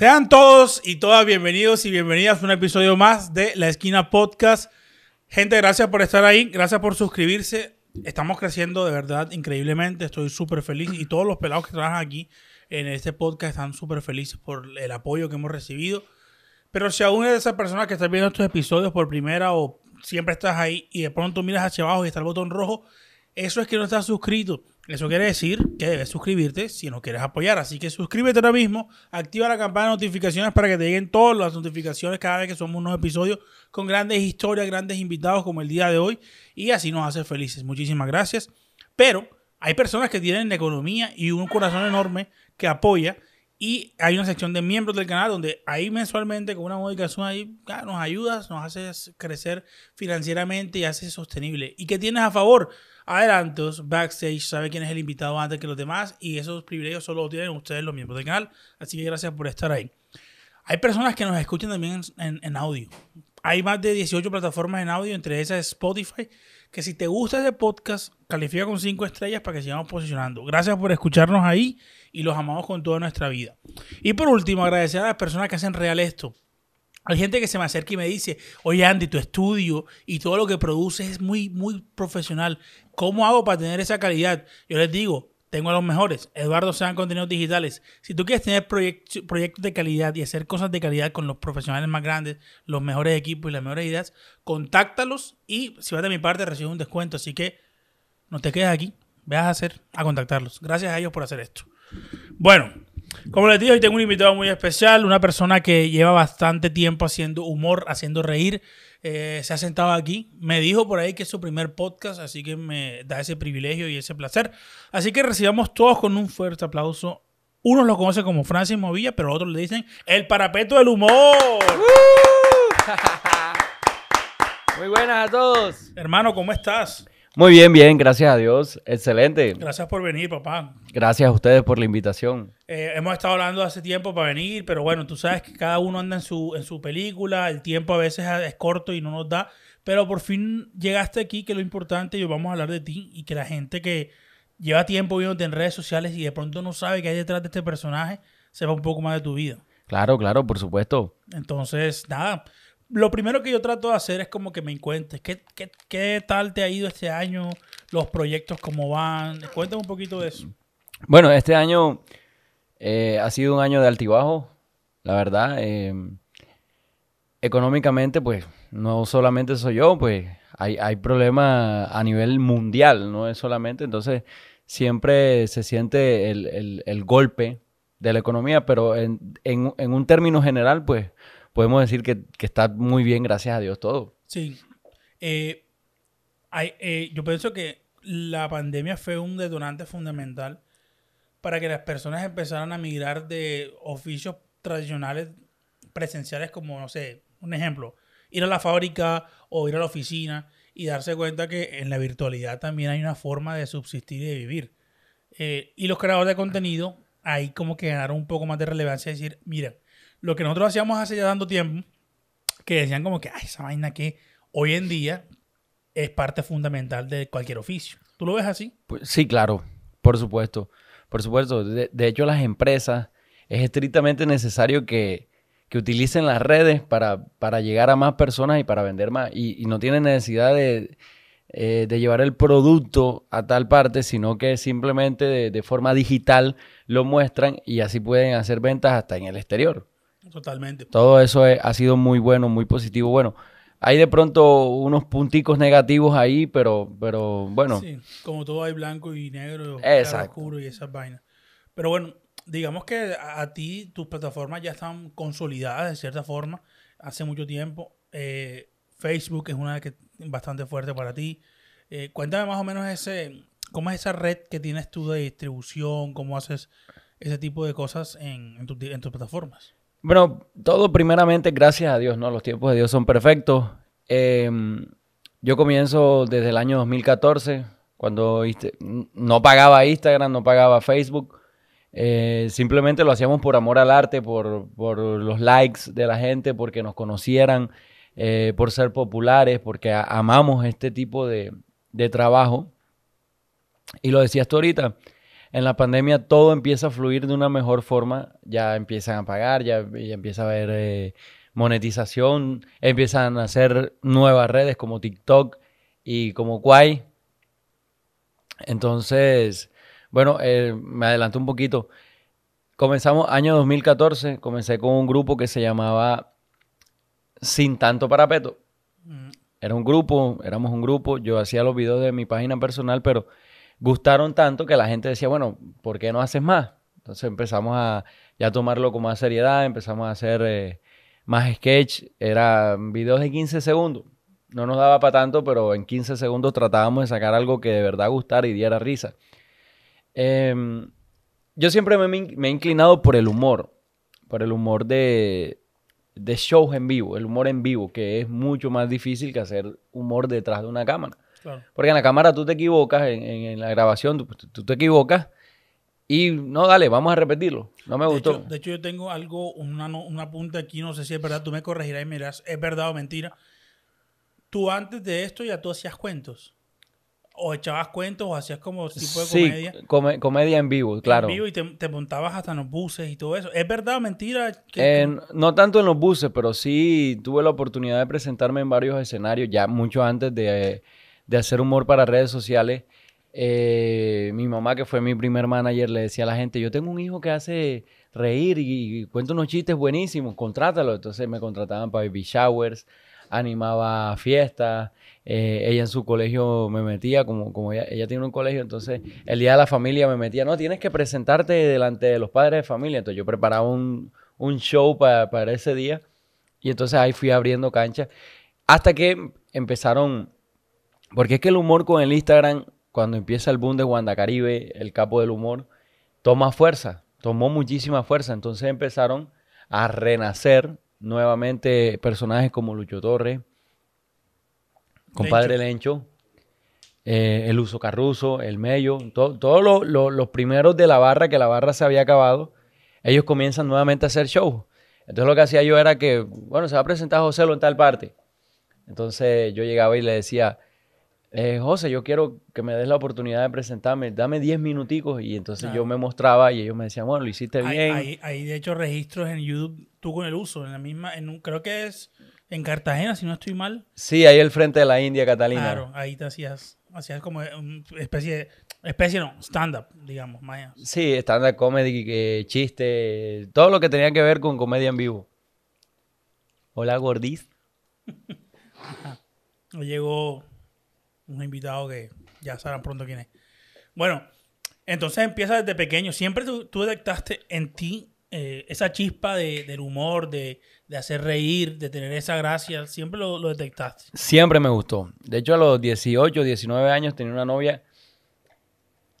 Sean todos y todas bienvenidos y bienvenidas a un episodio más de La Esquina Podcast. Gente, gracias por estar ahí, gracias por suscribirse. Estamos creciendo de verdad increíblemente, estoy súper feliz y todos los pelados que trabajan aquí en este podcast están súper felices por el apoyo que hemos recibido. Pero si aún eres esas personas que está viendo estos episodios por primera o siempre estás ahí y de pronto miras hacia abajo y está el botón rojo, eso es que no estás suscrito. Eso quiere decir que debes suscribirte si no quieres apoyar. Así que suscríbete ahora mismo, activa la campana de notificaciones para que te lleguen todas las notificaciones cada vez que somos unos episodios con grandes historias, grandes invitados como el día de hoy. Y así nos hace felices. Muchísimas gracias. Pero hay personas que tienen economía y un corazón enorme que apoya. Y hay una sección de miembros del canal donde ahí mensualmente con una modificación ahí nos ayudas, nos haces crecer financieramente y haces sostenible. ¿Y qué tienes a favor? adelantos, backstage, sabe quién es el invitado antes que los demás y esos privilegios solo los tienen ustedes los miembros del canal. Así que gracias por estar ahí. Hay personas que nos escuchan también en, audio. Hay más de 18 plataformas en audio, entre esas Spotify, que si te gusta ese podcast, califica con 5 estrellas para que sigamos posicionando. Gracias por escucharnos ahí y los amamos con toda nuestra vida. Y por último, agradecer a las personas que hacen real esto. Hay gente que se me acerca y me dice, oye Andy, tu estudio y todo lo que produces es muy, muy profesional. ¿Cómo hago para tener esa calidad? Yo les digo, tengo a los mejores. Eduardo Sean Contenidos Digitales. Si tú quieres tener proyectos de calidad y hacer cosas de calidad con los profesionales más grandes, los mejores equipos y las mejores ideas, contáctalos y si vas de mi parte recibes un descuento. Así que no te quedes aquí, veas a hacer, a contactarlos. Gracias a ellos por hacer esto. Bueno, como les digo, hoy tengo un invitado muy especial, una persona que lleva bastante tiempo haciendo humor, haciendo reír eh, se ha sentado aquí. Me dijo por ahí que es su primer podcast, así que me da ese privilegio y ese placer. Así que recibamos todos con un fuerte aplauso. Unos lo conocen como Francis Movilla, pero otros le dicen el parapeto del humor. ¡Uh! Muy buenas a todos. Hermano, ¿cómo estás? Muy bien, bien, gracias a Dios. Excelente. Gracias por venir, papá. Gracias a ustedes por la invitación. Eh, hemos estado hablando hace tiempo para venir, pero bueno, tú sabes que cada uno anda en su, en su película, el tiempo a veces es corto y no nos da, pero por fin llegaste aquí, que lo importante, y vamos a hablar de ti y que la gente que lleva tiempo viéndote en redes sociales y de pronto no sabe qué hay detrás de este personaje, sepa un poco más de tu vida. Claro, claro, por supuesto. Entonces, nada, lo primero que yo trato de hacer es como que me encuentres. ¿Qué, qué, qué tal te ha ido este año? ¿Los proyectos cómo van? Cuéntame un poquito de eso. Bueno, este año eh, ha sido un año de altibajo, la verdad. Eh, económicamente, pues, no solamente soy yo, pues, hay, hay problemas a nivel mundial, no es solamente. Entonces, siempre se siente el, el golpe de la economía, pero en, en, en un término general, pues, podemos decir que, que está muy bien, gracias a Dios, todo. Sí. Eh, hay, eh, yo pienso que la pandemia fue un detonante fundamental para que las personas empezaran a migrar de oficios tradicionales presenciales como, no sé, un ejemplo, ir a la fábrica o ir a la oficina y darse cuenta que en la virtualidad también hay una forma de subsistir y de vivir. Eh, y los creadores de contenido ahí como que ganaron un poco más de relevancia y decir, mira, lo que nosotros hacíamos hace ya dando tiempo, que decían como que, ay, esa vaina que hoy en día es parte fundamental de cualquier oficio. ¿Tú lo ves así? Pues, sí, claro, por supuesto. Por supuesto. De, hecho, las empresas es estrictamente necesario que, utilicen las redes para, para, llegar a más personas y para vender más. Y, no tienen necesidad eh, de, llevar el producto a tal parte, sino que simplemente de forma digital lo muestran y así pueden hacer ventas hasta en el exterior. Totalmente. Todo eso ha sido muy bueno, muy positivo. Bueno, hay de pronto unos punticos negativos ahí, pero, pero bueno. Sí, como todo hay blanco y negro, oscuro y esas vainas. Pero bueno, digamos que a, ti tus plataformas ya están consolidadas de cierta forma hace mucho tiempo. Eh, Facebook es una que es bastante fuerte para ti. Eh, cuéntame más o menos ese, cómo es esa red que tienes tú de distribución, cómo haces ese tipo de cosas en tus plataformas. Bueno, todo primeramente gracias a Dios, ¿no? Los tiempos de Dios son perfectos. Em, yo comienzo desde el año 2014, cuando no pagaba Instagram, no pagaba Facebook. Eh, simplemente lo hacíamos por amor al arte, por, los likes de la gente, porque nos conocieran, eh, por ser populares, porque amamos este tipo de, de trabajo. Y lo decías tú ahorita, en la pandemia todo empieza a fluir de una mejor forma, ya empiezan a pagar, ya, empieza a haber eh, monetización, empiezan a hacer nuevas redes como TikTok y como Kwai. Entonces, bueno, eh, me adelanto un poquito. Comenzamos año 2014, comencé con un grupo que se llamaba Sin Tanto Parapeto. Mm. Era un grupo, éramos un grupo, yo hacía los videos de mi página personal, pero gustaron tanto que la gente decía, bueno, ¿por qué no haces más? Entonces empezamos a ya tomarlo con más seriedad, empezamos a hacer eh, más sketch, eran videos de 15 segundos. No nos daba para tanto, pero en 15 segundos tratábamos de sacar algo que de verdad gustara y diera risa. Em, yo siempre me, he inclinado por el humor, por el humor de shows en vivo, el humor en vivo, que es mucho más difícil que hacer humor detrás de una cámara. Porque en la cámara tú te equivocas, en, la grabación pues, tú, te equivocas y no, dale, vamos a repetirlo. No me gustó. de hecho, yo tengo algo, una, una punta aquí, no sé si es verdad, tú me corregirás y mirás, es verdad o mentira. Tú antes de esto ya tú hacías cuentos o echabas cuentos o hacías como tipo de comedia. comedia en vivo, claro. En vivo y te, montabas hasta en los buses y todo eso. ¿Es verdad o mentira? Eh, no tanto en los buses, pero sí tuve la oportunidad de presentarme en varios escenarios ya mucho antes de, de hacer humor para redes sociales, eh, mi mamá, que fue mi primer manager, le decía a la gente, yo tengo un hijo que hace reír y, cuenta unos chistes buenísimos, contrátalo. Entonces me contrataban para baby showers, animaba fiestas, eh, ella en su colegio me metía, como, como ella, tiene un colegio, entonces el día de la familia me metía, no, tienes que presentarte delante de los padres de familia. Entonces yo preparaba un, show para, para ese día y entonces ahí fui abriendo cancha hasta que empezaron porque es que el humor con el Instagram, cuando empieza el boom de Caribe, el capo del humor, toma fuerza, tomó muchísima fuerza. Entonces empezaron a renacer nuevamente personajes como Lucho Torres, compadre Lencho, eh, el Uso Carruso, el Mello, todos los primeros de la barra, que la barra se había acabado, ellos comienzan nuevamente a hacer shows. Entonces lo que hacía yo era que, bueno, se va a presentar José Lo en tal parte. Entonces yo llegaba y le decía, eh, José, yo quiero que me des la oportunidad de presentarme, dame 10 minuticos y entonces yo me mostraba y ellos me decían, bueno, lo hiciste bien. Hay, de hecho registros en YouTube, tú con el uso, en la misma, creo que es en Cartagena, si no estoy mal. Sí, ahí el frente de la India, Catalina. Claro, ahí te hacías, hacías como eh, una especie de, especie no, stand-up, digamos, Maya. Sí, stand-up comedy, chiste, todo lo que tenía que ver con comedia en vivo. Hola, gordiz. No Llegó un invitado que ya sabrán pronto quién es. Bueno, entonces empieza desde pequeño. Siempre tú, detectaste en ti eh, esa chispa de, del humor, de, hacer reír, de tener esa gracia. Siempre lo, detectaste. Siempre me gustó. De hecho, a los 18, 19 años tenía una novia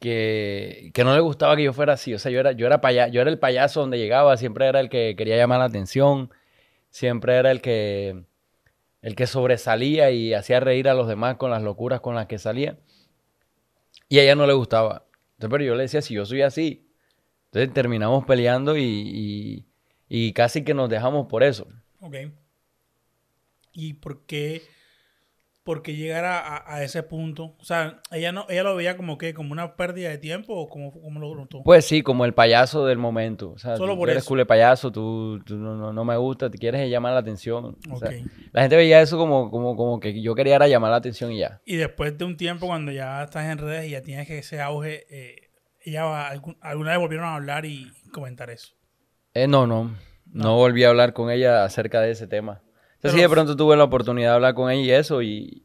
que, no le gustaba que yo fuera así. O sea, yo era, yo, era paya, yo era el payaso donde llegaba. Siempre era el que quería llamar la atención. Siempre era el que el que sobresalía y hacía reír a los demás con las locuras con las que salía. Y a ella no le gustaba. Entonces, pero yo le decía, si yo soy así. Entonces terminamos peleando y, y casi que nos dejamos por eso. Ok. ¿Y por qué? porque llegara a, ese punto? O sea, ella no, ella lo veía como que, como una pérdida de tiempo o como, lo notó. Pues sí, como el payaso del momento. O sea, Solo eres payaso, tú, no, me gusta, te quieres llamar la atención. la gente veía eso como, como, como que yo quería era llamar la atención y ya. Y después de un tiempo, cuando ya estás en redes y ya tienes que ese auge, eh, ella alguna vez volvieron a hablar y comentar eso. Eh, no, no, no. volví a hablar con ella acerca de ese tema sí, de pronto tuve la oportunidad de hablar con ella y eso, y,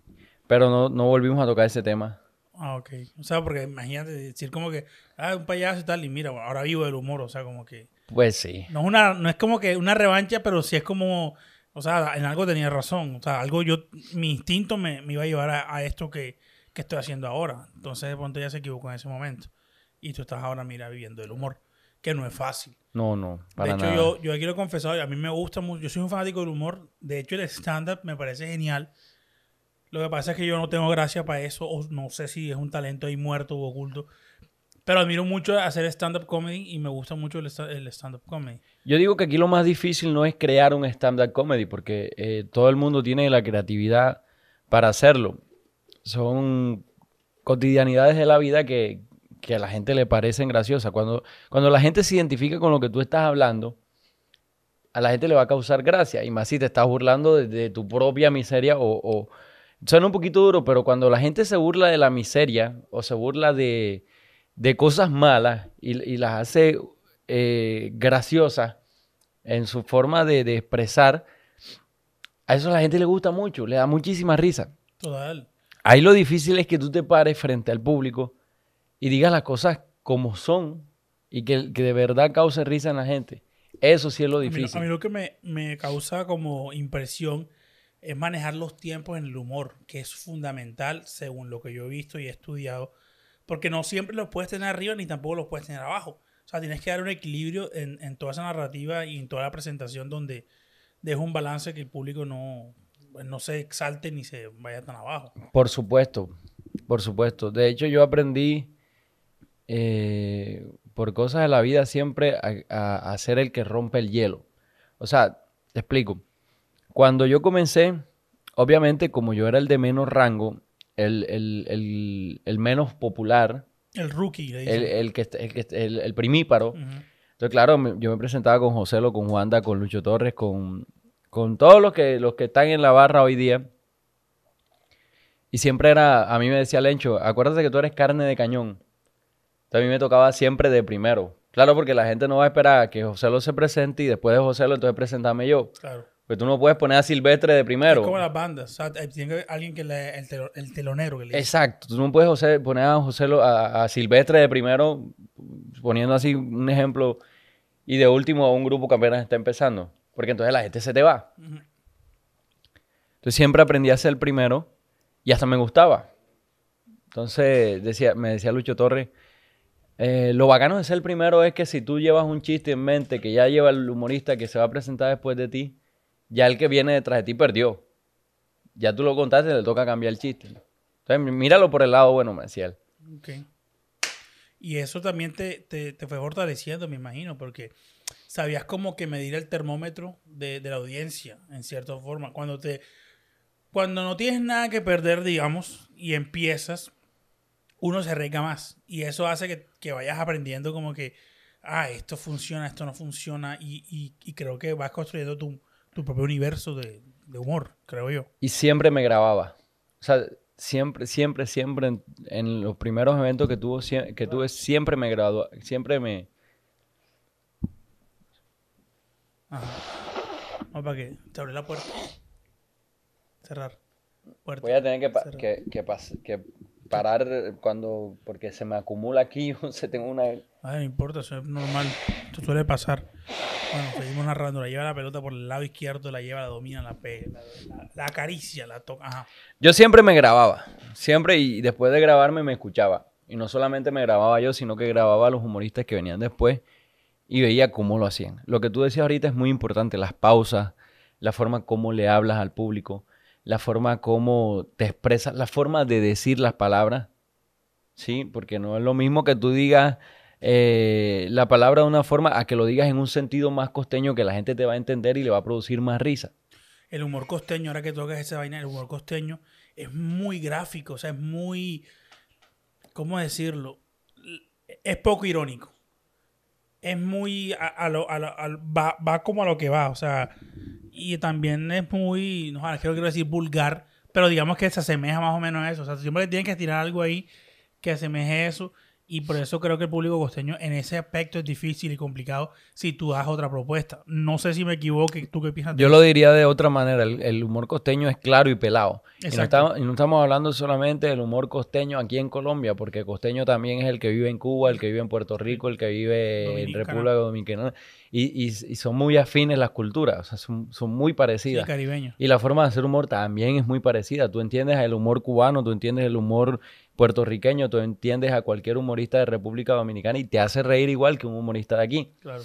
pero no, no volvimos a tocar ese tema. Ah, ok. O sea, porque imagínate decir como que, ah, un payaso y tal, y mira, ahora vivo del humor, o sea, como que... Pues sí. No es, una, no es como que una revancha, pero sí es como, o sea, en algo tenía razón, o sea, algo yo, mi instinto me, me iba a llevar a, esto que, que, estoy haciendo ahora. Entonces, de pronto ya se equivocó en ese momento. Y tú estás ahora, mira, viviendo el humor, que no es fácil. No, no. de hecho, Yo, yo aquí lo he confesado, a mí me gusta mucho, yo soy un fanático del humor, de hecho el stand-up me parece genial. Lo que pasa es que yo no tengo gracia para eso, o no sé si es un talento ahí muerto o oculto. Pero admiro mucho hacer stand-up comedy y me gusta mucho el, stand-up comedy. Yo digo que aquí lo más difícil no es crear un stand-up comedy, porque eh, todo el mundo tiene la creatividad para hacerlo. Son cotidianidades de la vida que, que a la gente le parecen graciosas. Cuando, cuando la gente se identifica con lo que tú estás hablando, a la gente le va a causar gracia. Y más si te estás burlando de, tu propia miseria o, o... Suena un poquito duro, pero cuando la gente se burla de la miseria o se burla de, de cosas malas y, las hace eh, graciosas en su forma de, de, expresar, a eso a la gente le gusta mucho, le da muchísima risa. Total. Ahí lo difícil es que tú te pares frente al público y digas las cosas como son y que, que de verdad cause risa en la gente. Eso sí es lo difícil. A mí, lo que me, me, causa como impresión es manejar los tiempos en el humor, que es fundamental según lo que yo he visto y he estudiado, porque no siempre los puedes tener arriba ni tampoco los puedes tener abajo. O sea, tienes que dar un equilibrio en, en toda esa narrativa y en toda la presentación donde deja un balance que el público no, pues, no se exalte ni se vaya tan abajo. Por supuesto, por supuesto. De hecho, yo aprendí eh, por cosas de la vida siempre a, ser el que rompe el hielo. O sea, te explico. Cuando yo comencé, obviamente como yo era el de menos rango, el, el, el, menos popular. El rookie, El, que, el, primíparo. Entonces, claro, yo me presentaba con José Joselo, con Juanda, con Lucho Torres, con, con todos los que, los que están en la barra hoy día. Y siempre era, a mí me decía Lencho, acuérdate que tú eres carne de cañón a mí me tocaba siempre de primero. Claro, porque la gente no va a esperar a que José lo se presente y después de José entonces presentarme yo. Claro. Pues tú no puedes poner a Silvestre de primero. Es como las bandas. O sea, eh, tiene que alguien que le, el, telonero que Exacto. Tú no puedes poner a José a, Silvestre de primero, poniendo así un ejemplo, y de último a un grupo que apenas está empezando. Porque entonces la gente se te va. Entonces siempre aprendí a ser el primero y hasta me gustaba. Entonces decía, me decía Lucho Torres eh, lo bacano de ser el primero es que si tú llevas un chiste en mente que ya lleva el humorista que se va a presentar después de ti, ya el que viene detrás de ti perdió. Ya tú lo contaste, le toca cambiar el chiste. Entonces, míralo por el lado bueno, me decía él. Y eso también te, te, fue fortaleciendo, me imagino, porque sabías como que medir el termómetro de, de la audiencia, en cierta forma. Cuando te, cuando no tienes nada que perder, digamos, y empiezas, uno se arriesga más. Y eso hace que, vayas aprendiendo como que, ah, esto funciona, esto no funciona. Y, creo que vas construyendo tu, propio universo de, humor, creo yo. Y siempre me grababa. O sea, siempre, siempre, siempre, en, los primeros eventos que, tuvo, que tuve, siempre me grababa, siempre me... Ajá. para que te abrí la puerta. Cerrar. Voy a tener que, pasar, que parar eh, cuando, porque se me acumula aquí, se tengo una... Ay, no importa, es normal, esto suele pasar. Bueno, seguimos narrando, la lleva la pelota por el lado izquierdo, la lleva, la domina, la pelota, la, acaricia, la toca. Yo siempre me grababa, siempre y después de grabarme me escuchaba. Y no solamente me grababa yo, sino que grababa a los humoristas que venían después y veía cómo lo hacían. Lo que tú decías ahorita es muy importante, las pausas, la forma como le hablas al público la forma como te expresas, la forma de decir las palabras. Sí, porque no es lo mismo que tú digas eh, la palabra de una forma a que lo digas en un sentido más costeño que la gente te va a entender y le va a producir más risa. El humor costeño, ahora que tocas esa vaina, el humor costeño es muy gráfico, o sea, es muy, ¿cómo decirlo? Es poco irónico. Es muy, va, va como a lo que va, o sea, y también es muy, no, sé, quiero decir vulgar, pero digamos que se asemeja más o menos a eso. O sea, siempre tienen que tirar algo ahí que asemeje eso. Y por eso creo que el público costeño en ese aspecto es difícil y complicado si tú das otra propuesta. No sé si me equivoque, tú qué piensas. Yo lo diría de otra manera, el, humor costeño es claro y pelado. Y no, estamos, no, estamos, hablando solamente del humor costeño aquí en Colombia, porque costeño también es el que vive en Cuba, el que vive en Puerto Rico, el que vive en República Dominicana. Y, y, son muy afines las culturas, son, muy parecidas. y la forma de hacer humor también es muy parecida. Tú entiendes el humor cubano, tú entiendes el humor puertorriqueño, tú entiendes a cualquier humorista de República Dominicana y te hace reír igual que un humorista de aquí. Claro.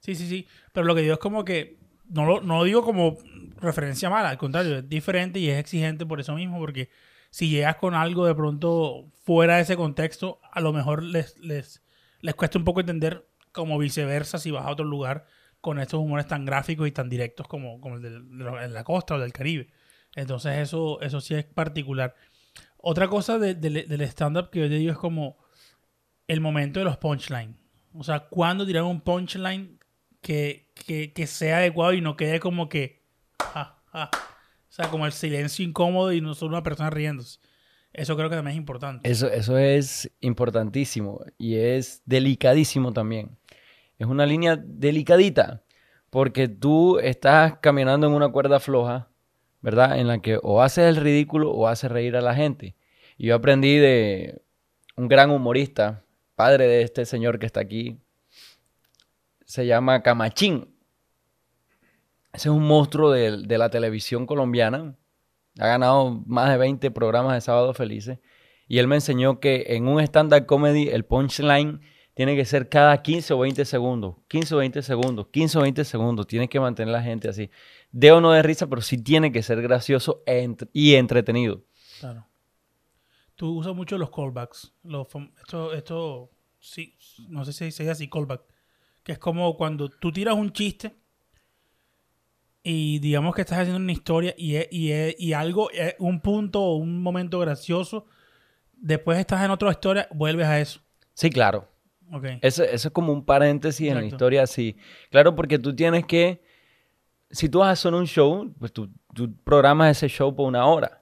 Sí, sí, sí. Pero lo que digo es como que, no lo, no digo como referencia mala, al contrario, es diferente y es exigente por eso mismo, porque si llegas con algo de pronto fuera de ese contexto, a lo mejor les, les, les cuesta un poco entender como viceversa si vas a otro lugar con estos humores tan gráficos y tan directos como, el de, la costa o del Caribe. Entonces eso, eso sí es particular. Otra cosa del stand-up que yo te digo es como el momento de los punchlines. O sea, cuando tirar un punchline que, que, sea adecuado y no quede como que. Ah, ah? O sea, como el silencio incómodo y no solo una persona riéndose. Eso creo que también es importante. Eso, eso es importantísimo y es delicadísimo también. Es una línea delicadita porque tú estás caminando en una cuerda floja ¿verdad? En la que o hace el ridículo o hace reír a la gente. Y yo aprendí de un gran humorista, padre de este señor que está aquí, se llama Camachín. Ese es un monstruo de, de la televisión colombiana. Ha ganado más de 20 programas de Sábado Felices. Y él me enseñó que en un stand-up comedy el punchline tiene que ser cada 15 o 20 segundos, 15 o 20 segundos, 15 o 20 segundos, Tienes que mantener a la gente así. De o no de risa, pero sí tiene que ser gracioso y entretenido. Claro. Tú usas mucho los callbacks. esto, sí, no sé si se dice así, callback. Que es como cuando tú tiras un chiste y digamos que estás haciendo una historia y, y algo, un punto o un momento gracioso, después estás en otra historia, vuelves a eso. Sí, claro. Okay. Eso, es como un paréntesis en la historia sí Claro, porque tú tienes que, si tú vas a hacer un show, pues tú programas ese show por una hora.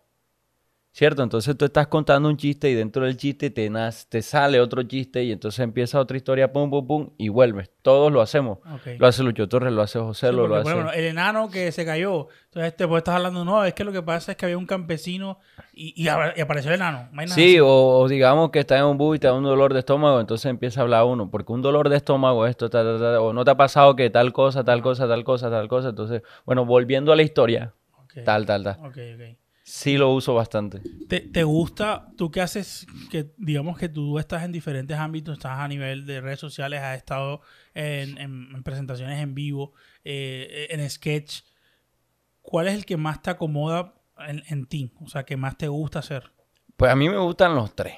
¿cierto? Entonces tú estás contando un chiste y dentro del chiste te, te sale otro chiste y entonces empieza otra historia, pum, pum, pum, y vuelves. Todos lo hacemos. Lo hace Lucho Torres, lo hace José, lo, hace... Bueno, el enano que se cayó, entonces te pues, estás hablando, no, es que lo que pasa es que había un campesino y, y, apareció el enano. Sí, o, digamos que está en un bus y te da un dolor de estómago, entonces empieza a hablar uno, porque un dolor de estómago, esto, o no te ha pasado que tal cosa, tal cosa, tal cosa, tal cosa, entonces, bueno, volviendo a la historia, tal, tal, tal. Ok, ok. Sí lo uso bastante. ¿Te, gusta? ¿Tú qué haces? Que digamos que tú estás en diferentes ámbitos, estás a nivel de redes sociales, has estado en, en, presentaciones en vivo, eh, en sketch. ¿Cuál es el que más te acomoda en, ti? O sea, ¿qué más te gusta hacer. Pues a mí me gustan los tres.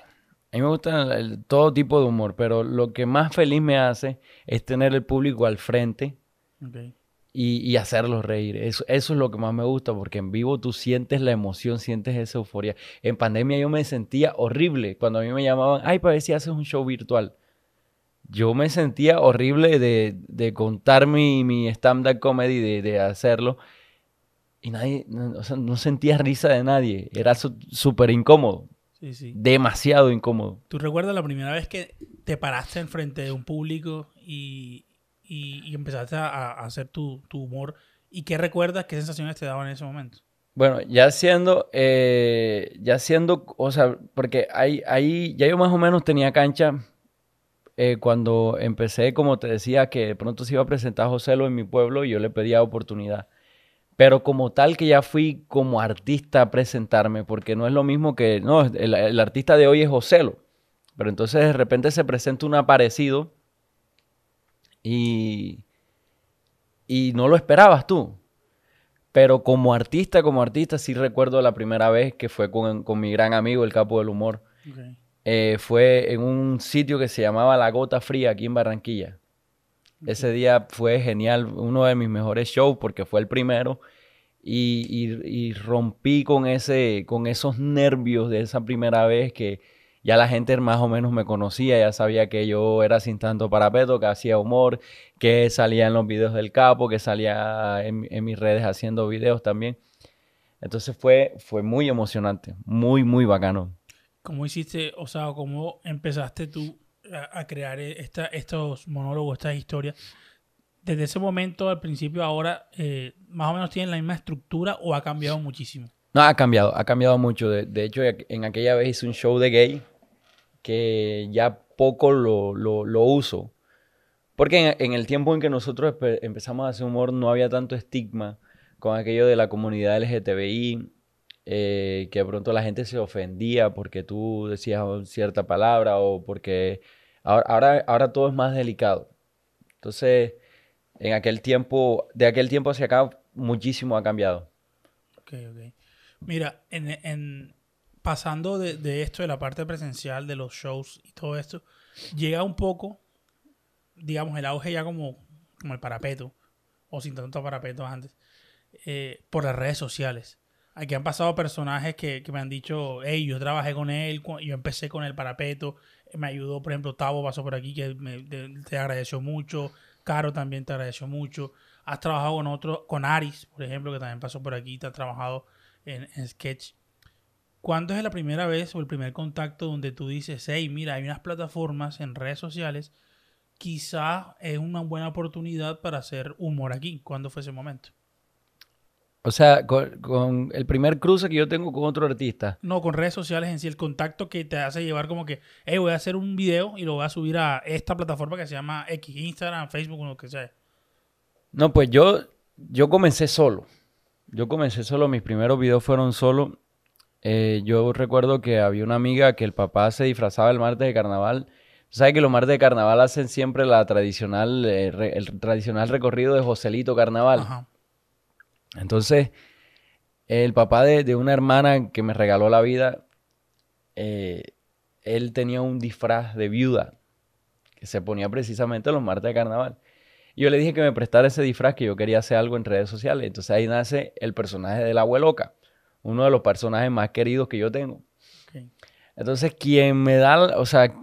A mí me gustan todo tipo de humor, pero lo que más feliz me hace es tener el público al frente y, hacerlos reír. Eso, es lo que más me gusta, porque en vivo tú sientes la emoción, sientes esa euforia. En pandemia yo me sentía horrible cuando a mí me llamaban, ay, para ver si haces un show virtual. Yo me sentía horrible de, de contar mi, mi stand-up comedy, de, hacerlo y nadie, no, o sea, no sentía risa de nadie. Era súper incómodo. Sí, sí. Demasiado incómodo. ¿Tú recuerdas la primera vez que te paraste enfrente de un público y, y, empezaste a, hacer tu, humor. ¿Y qué recuerdas? ¿Qué sensaciones te daban en ese momento? Bueno, ya siendo, eh, ya siendo, o sea, porque ahí, ahí ya yo más o menos tenía cancha eh, cuando empecé, como te decía, que pronto se iba a presentar José en mi pueblo y yo le pedía oportunidad. Pero como tal que ya fui como artista a presentarme, porque no es lo mismo que, no, el, artista de hoy es José pero entonces de repente se presenta un aparecido y, no lo esperabas tú. Pero como artista, como artista, sí recuerdo la primera vez que fue con, mi gran amigo, el capo del humor. Eh, fue en un sitio que se llamaba La Gota Fría, aquí en Barranquilla. Ese día fue genial, uno de mis mejores shows porque fue el primero. Y, y, y rompí con, ese, con esos nervios de esa primera vez que, ya la gente más o menos me conocía, ya sabía que yo era sin tanto parapeto, que hacía humor, que salía en los videos del capo, que salía en, mis redes haciendo videos también. Entonces fue, fue muy emocionante, muy, muy bacano. ¿Cómo hiciste, o sea, cómo empezaste tú a, crear e-, estos monólogos, estas historias? Desde ese momento al principio, ahora, eh, más o menos tienen la misma estructura o ha cambiado muchísimo? No, ha cambiado, ha cambiado mucho. De, de hecho, en aquella vez hice un show de gay que ya poco lo, lo, uso. Porque en, el tiempo en que nosotros empezamos a hacer humor no había tanto estigma con aquello de la comunidad LGTBI, eh, que de pronto la gente se ofendía porque tú decías cierta palabra o porque ahora, ahora, todo es más delicado. Entonces, en aquel tiempo, de aquel tiempo hacia acá, muchísimo ha cambiado. Ok, ok. Mira, en, pasando de, esto, de la parte presencial, de los shows y todo esto, llega un poco, digamos, el auge ya como, como el parapeto, o sin tanto parapeto antes, eh, por las redes sociales. Aquí han pasado personajes que, me han dicho, hey, yo trabajé con él, yo empecé con el parapeto, me ayudó, por ejemplo, Tavo pasó por aquí, que te, agradeció mucho, Caro también te agradeció mucho, has trabajado con otros, con Aris, por ejemplo, que también pasó por aquí, te has trabajado en Sketch. ¿Cuándo es la primera vez o el primer contacto donde tú dices, hey, mira, hay unas plataformas en redes sociales, quizá es una buena oportunidad para hacer humor aquí? ¿Cuándo fue ese momento? O sea, con, el primer cruce que yo tengo con otro artista. No, con redes sociales en sí, el contacto que te hace llevar como que, hey, voy a hacer un video y lo voy a subir a esta plataforma que se llama X, Instagram, Facebook, o lo que sea. No, pues yo, yo comencé solo. Yo comencé solo, mis primeros videos fueron solo. Eh, yo recuerdo que había una amiga que el papá se disfrazaba el martes de carnaval. Sabes que los martes de carnaval hacen siempre la tradicional, eh, el tradicional recorrido de Joselito Carnaval. Entonces, el papá de, una hermana que me regaló la vida, eh, él tenía un disfraz de viuda que se ponía precisamente los martes de carnaval. Y yo le dije que me prestara ese disfraz, que yo quería hacer algo en redes sociales. Entonces ahí nace el personaje de la abueloca uno de los personajes más queridos que yo tengo. Entonces, quien me da, o sea,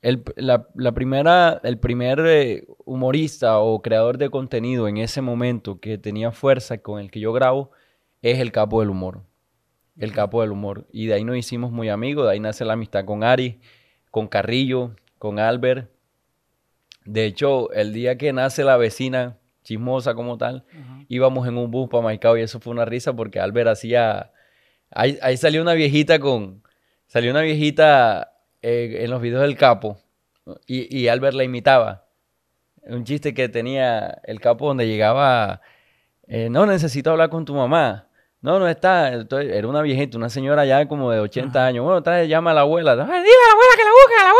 el, la, primera, el primer eh, humorista o creador de contenido en ese momento que tenía fuerza con el que yo grabo es el capo del humor. El capo del humor. Y de ahí nos hicimos muy amigos, de ahí nace la amistad con Ari, con Carrillo, con Albert. De hecho, el día que nace la vecina, chismosa como tal. Íbamos en un bus para Maicao y eso fue una risa porque Albert hacía... Ahí, ahí salió una viejita con... Salió una viejita eh, en los videos del capo y, y, Albert la imitaba. Un chiste que tenía el capo donde llegaba... Eh, no, necesito hablar con tu mamá. No, no está. era una viejita, una señora ya como de 80 años. Bueno, trae, llama a la abuela. Dile a la abuela que la busque, a la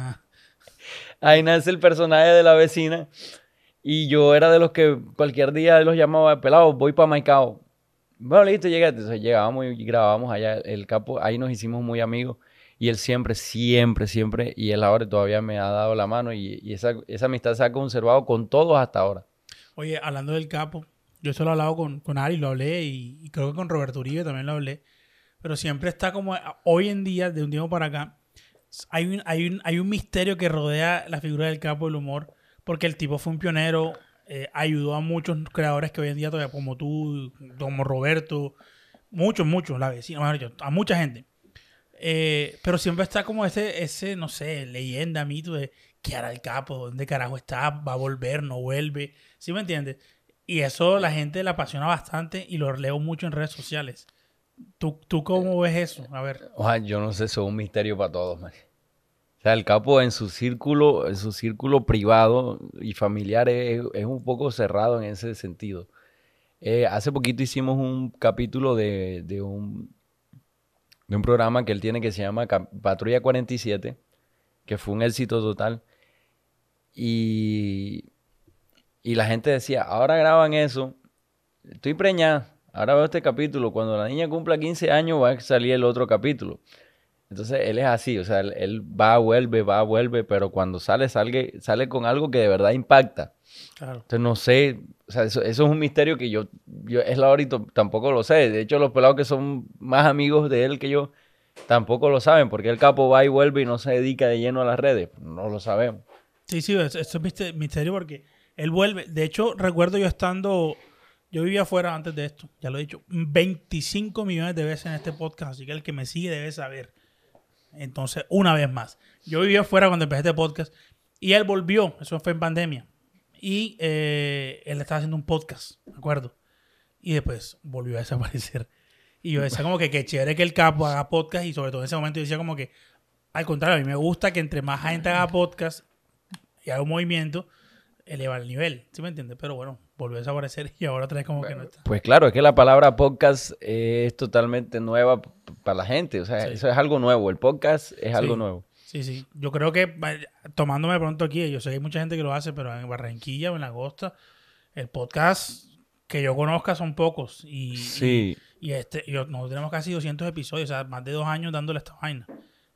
abuela. Ahí nace el personaje de la vecina y yo era de los que cualquier día los llamaba, pelados voy para Maicao. Bueno, listo, llegaste. Entonces llegábamos y grabábamos allá el capo. Ahí nos hicimos muy amigos. Y él siempre, siempre, siempre, y él ahora todavía me ha dado la mano. Y, esa, amistad se ha conservado con todos hasta ahora. Oye, hablando del capo, yo solo he hablado con, con Ari, lo hablé, y, creo que con Roberto Uribe también lo hablé. Pero siempre está como hoy en día, de un tiempo para acá, hay un, hay, hay un, misterio que rodea la figura del capo del humor porque el tipo fue un pionero, eh, ayudó a muchos creadores que hoy en día todavía, como tú, como Roberto, muchos, muchos, la a mucha gente. Eh, pero siempre está como ese, ese, no sé, leyenda, mito de qué hará el capo, dónde carajo está, va a volver, no vuelve, ¿sí me entiendes? Y eso la gente la apasiona bastante y lo leo mucho en redes sociales. ¿Tú, tú cómo ves eso? A ver. Ojalá, yo no sé, eso es un misterio para todos, María. O sea, el capo en su círculo, en su círculo privado y familiar es, un poco cerrado en ese sentido. Eh, hace poquito hicimos un capítulo de, un, de un programa que él tiene que se llama Patrulla 47, que fue un éxito total. Y, y la gente decía, ahora graban eso, estoy preñada, ahora veo este capítulo, cuando la niña cumpla 15 años va a salir el otro capítulo. Entonces él es así, o sea, él, va, vuelve, va, vuelve, pero cuando sale, sale, sale con algo que de verdad impacta. Claro. Entonces no sé, o sea, eso, es un misterio que yo, yo es la tampoco lo sé. De hecho, los pelados que son más amigos de él que yo tampoco lo saben, porque el capo va y vuelve y no se dedica de lleno a las redes. No lo sabemos. Sí, sí, Esto eso es misterio porque él vuelve. De hecho, recuerdo yo estando yo vivía afuera antes de esto, ya lo he dicho 25 millones de veces en este podcast, así que el que me sigue debe saber. Entonces, una vez más, yo vivía afuera cuando empecé este podcast y él volvió, eso fue en pandemia, y eh, él estaba haciendo un podcast, ¿de acuerdo? Y después volvió a desaparecer. Y yo decía como que qué chévere que el capo haga podcast y sobre todo en ese momento yo decía como que, al contrario, a mí me gusta que entre más gente haga podcast y haga un movimiento, eleva el nivel, ¿sí me entiendes? Pero bueno, volvió a aparecer y ahora trae como que no está. Pues claro, es que la palabra podcast es totalmente nueva para la gente. O sea, eso es algo nuevo. El podcast es algo nuevo. Sí, sí. Yo creo que tomándome pronto aquí, yo sé que hay mucha gente que lo hace, pero en Barranquilla o en la costa, el podcast que yo conozca son pocos. Y, sí. Y, este, nosotros tenemos casi 200 episodios, o sea, más de dos años dándole esta vaina.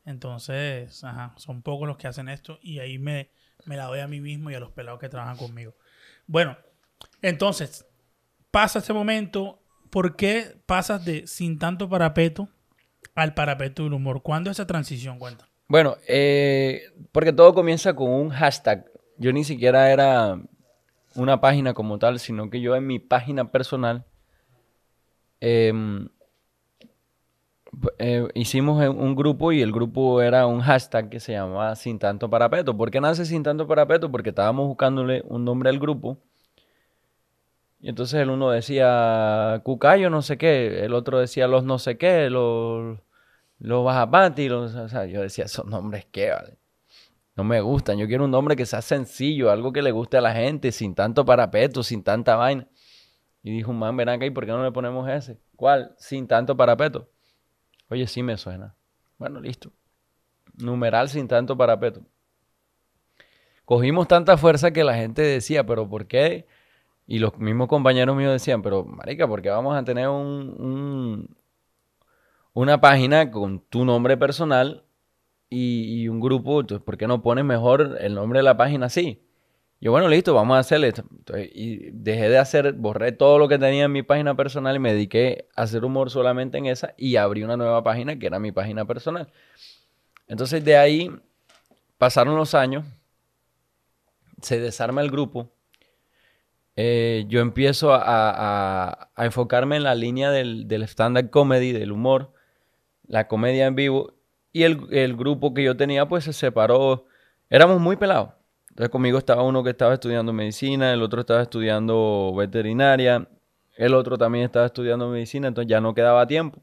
Entonces, ajá, son pocos los que hacen esto y ahí me, me la doy a mí mismo y a los pelados que trabajan conmigo. Bueno, entonces, pasa ese momento. ¿Por qué pasas de sin tanto parapeto al parapeto del humor? ¿Cuándo esa transición cuenta? Bueno, eh, porque todo comienza con un hashtag. Yo ni siquiera era una página como tal, sino que yo en mi página personal em, eh, hicimos un grupo y el grupo era un hashtag que se llamaba Sin Tanto Parapeto. ¿Por qué nace Sin Tanto Parapeto? Porque estábamos buscándole un nombre al grupo y entonces el uno decía Cucayo, no sé qué, el otro decía los no sé qué, los, los Bajapati, los, o sea, yo decía, esos nombres qué, vale. No me gustan, yo quiero un nombre que sea sencillo, algo que le guste a la gente, sin tanto parapeto, sin tanta vaina. Y dijo, man, verán acá, ¿y por qué no le ponemos ese? ¿Cuál? Sin tanto parapeto. Oye, sí me suena. Bueno, listo. Numeral sin tanto parapeto. Cogimos tanta fuerza que la gente decía, pero ¿por qué? Y los mismos compañeros míos decían, pero marica, ¿por qué vamos a tener un, una página con tu nombre personal y, un grupo? Entonces, ¿por qué no pones mejor el nombre de la página así? Yo, bueno, listo, vamos a hacer esto. y dejé de hacer, borré todo lo que tenía en mi página personal y me dediqué a hacer humor solamente en esa y abrí una nueva página que era mi página personal. Entonces de ahí pasaron los años, se desarma el grupo eh, yo empiezo a, enfocarme en la línea del, del stand-up comedy, del humor, la comedia en vivo. Y el, el, grupo que yo tenía, pues se separó. Éramos muy pelados. Entonces conmigo estaba uno que estaba estudiando medicina, el otro estaba estudiando veterinaria, el otro también estaba estudiando medicina, entonces ya no quedaba tiempo.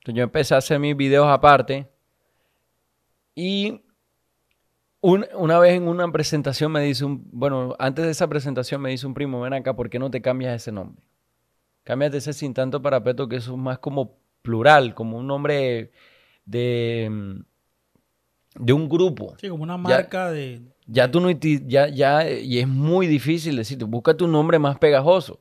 Entonces yo empecé a hacer mis videos aparte y una vez en una presentación me dice un, bueno, antes de esa presentación me dice un primo, ven acá, ¿por qué no te cambias ese nombre? Cámbiate ese sin tanto parapeto que es más como plural, como un nombre de, mm, de un grupo. Sí, como una marca de... Ya tú no, ya, ya, y es muy difícil decirte, busca tu nombre más pegajoso.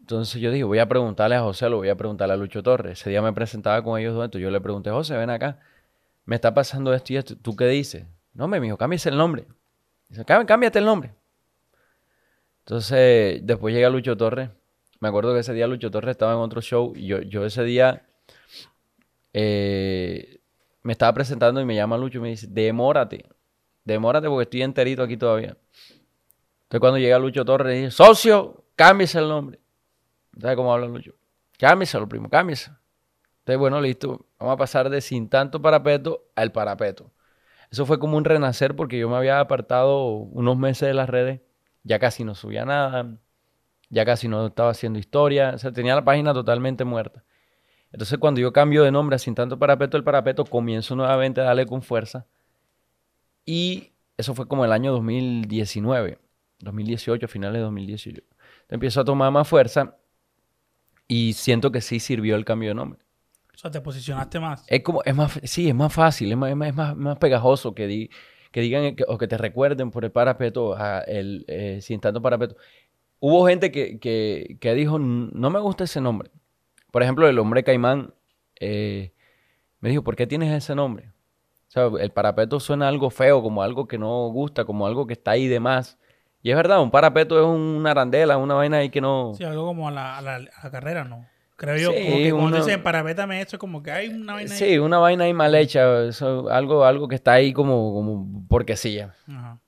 Entonces yo dije, voy a preguntarle a José, lo voy a preguntarle a Lucho Torres. Ese día me presentaba con ellos dos, entonces yo le pregunté, José, ven acá, me está pasando esto y esto, ¿tú qué dices? No, me dijo, cámbiese el nombre. Dice, cámbiate el nombre. Entonces, después llega Lucho Torres. Me acuerdo que ese día Lucho Torres estaba en otro show. Y yo, yo ese día eh, me estaba presentando y me llama Lucho y me dice, demórate. Demórate porque estoy enterito aquí todavía. Entonces cuando llega Lucho Torres, dice, socio, cámbiese el nombre. ¿Sabes cómo habla Lucho? lo primo, cámbiese. Entonces, bueno, listo. Vamos a pasar de sin tanto parapeto al parapeto. Eso fue como un renacer porque yo me había apartado unos meses de las redes, ya casi no subía nada, ya casi no estaba haciendo historia, o sea, tenía la página totalmente muerta. Entonces cuando yo cambio de nombre Sin Tanto Parapeto el Parapeto, comienzo nuevamente a darle con fuerza y eso fue como el año 2019, 2018, finales de 2018. empiezo a tomar más fuerza y siento que sí sirvió el cambio de nombre. O sea, te posicionaste más. Es como, es más, sí, es más fácil, es más, pegajoso que, que digan o que te recuerden por el parapeto, el, eh, sin tanto parapeto. Hubo gente que, dijo, no me gusta ese nombre. Por ejemplo, el hombre caimán eh, me dijo, ¿por qué tienes ese nombre? O sea, el parapeto suena algo feo, como algo que no gusta, como algo que está ahí de más. Y es verdad, un parapeto es una arandela, una vaina ahí que no... Sí, algo como a la carrera, ¿no? creo yo. Sí, que cuando una... esto, como que hay una vaina Sí, una vaina ahí mal hecha. algo, algo que está ahí como, como sí Ajá.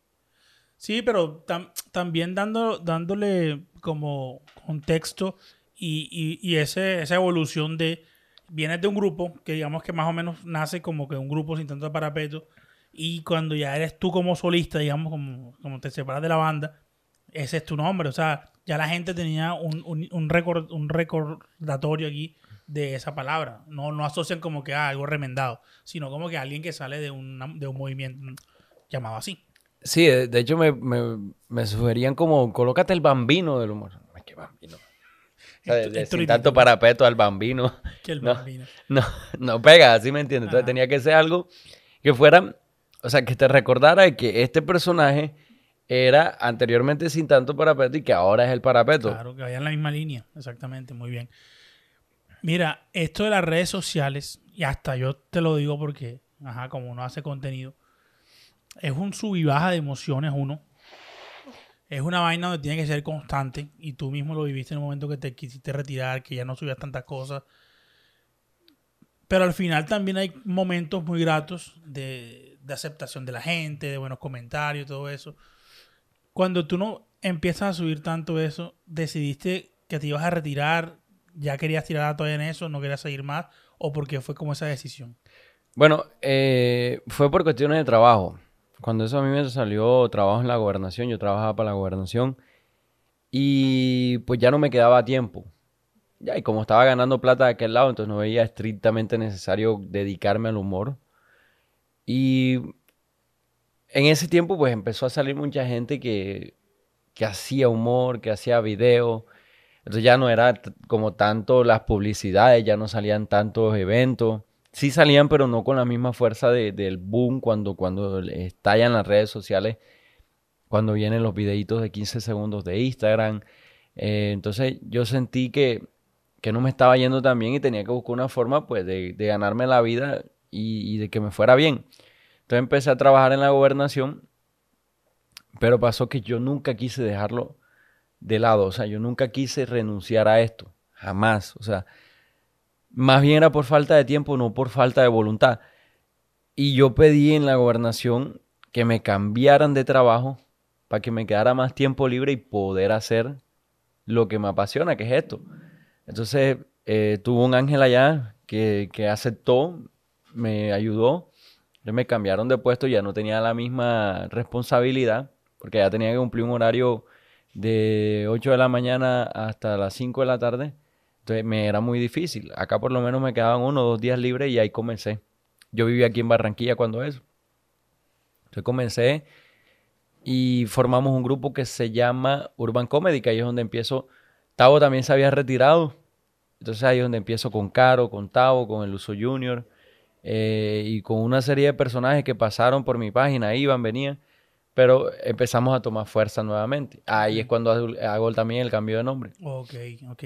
Sí, pero también dando, dándole como contexto y, esa evolución de... Vienes de un grupo que digamos que más o menos nace como que un grupo sin tanto parapeto y cuando ya eres tú como solista, digamos, como, como te separas de la banda, ese es tu nombre. O sea, ya la gente tenía un, un, recordatorio aquí de esa palabra. No, no asocian como que a ah, algo remendado, sino como que alguien que sale de, de un movimiento mm, llamado así. Sí, de hecho me, sugerían como, colócate el bambino del humor. qué bambino. tanto parapeto al bambino. Que el no, No, pega, así me entiendes. Entonces tenía que ser algo que fuera, o sea, que te recordara que este personaje era anteriormente sin tanto parapeto y que ahora es el parapeto. Claro, que vaya en la misma línea, exactamente, muy bien. Mira, esto de las redes sociales, y hasta yo te lo digo porque, ajá, como uno hace contenido, es un sub y baja de emociones uno. Es una vaina donde tiene que ser constante y tú mismo lo viviste en el momento que te quisiste retirar, que ya no subías tantas cosas. Pero al final también hay momentos muy gratos de aceptación de la gente, de buenos comentarios, todo eso. Cuando tú no empiezas a subir tanto eso, decidiste que te ibas a retirar, ya querías tirar a toalla en eso, no querías seguir más, o porque fue como esa decisión. Bueno, eh, fue por cuestiones de trabajo. Cuando eso a mí me salió trabajo en la gobernación, yo trabajaba para la gobernación y pues ya no me quedaba tiempo. Ya, y como estaba ganando plata de aquel lado, entonces no veía estrictamente necesario dedicarme al humor. Y en ese tiempo pues empezó a salir mucha gente que, hacía humor, que hacía video. Entonces ya no era como tanto las publicidades, ya no salían tantos eventos. Sí salían, pero no con la misma fuerza del boom cuando, cuando estallan las redes sociales, cuando vienen los videitos de 15 segundos de Instagram. Eh, entonces yo sentí que, no me estaba yendo tan bien y tenía que buscar una forma pues de, ganarme la vida y de que me fuera bien. Entonces empecé a trabajar en la gobernación, pero pasó que yo nunca quise dejarlo de lado, o sea, yo nunca quise renunciar a esto, jamás, o sea, más bien era por falta de tiempo, no por falta de voluntad. Y yo pedí en la gobernación que me cambiaran de trabajo para que me quedara más tiempo libre y poder hacer lo que me apasiona, que es esto. Entonces, eh, tuvo un ángel allá que aceptó, me ayudó entonces me cambiaron de puesto, ya no tenía la misma responsabilidad, porque ya tenía que cumplir un horario de 8 de la mañana hasta las 5 de la tarde. Entonces me era muy difícil. Acá por lo menos me quedaban uno o dos días libres y ahí comencé. Yo vivía aquí en Barranquilla cuando eso. Entonces comencé y formamos un grupo que se llama Urban Comedy, que ahí es donde empiezo. Tavo también se había retirado. Entonces ahí es donde empiezo con Caro, con Tavo, con el Uso Junior. Eh, y con una serie de personajes que pasaron por mi página, iban, venían, pero empezamos a tomar fuerza nuevamente. Ahí es cuando hago también el cambio de nombre. Ok, ok.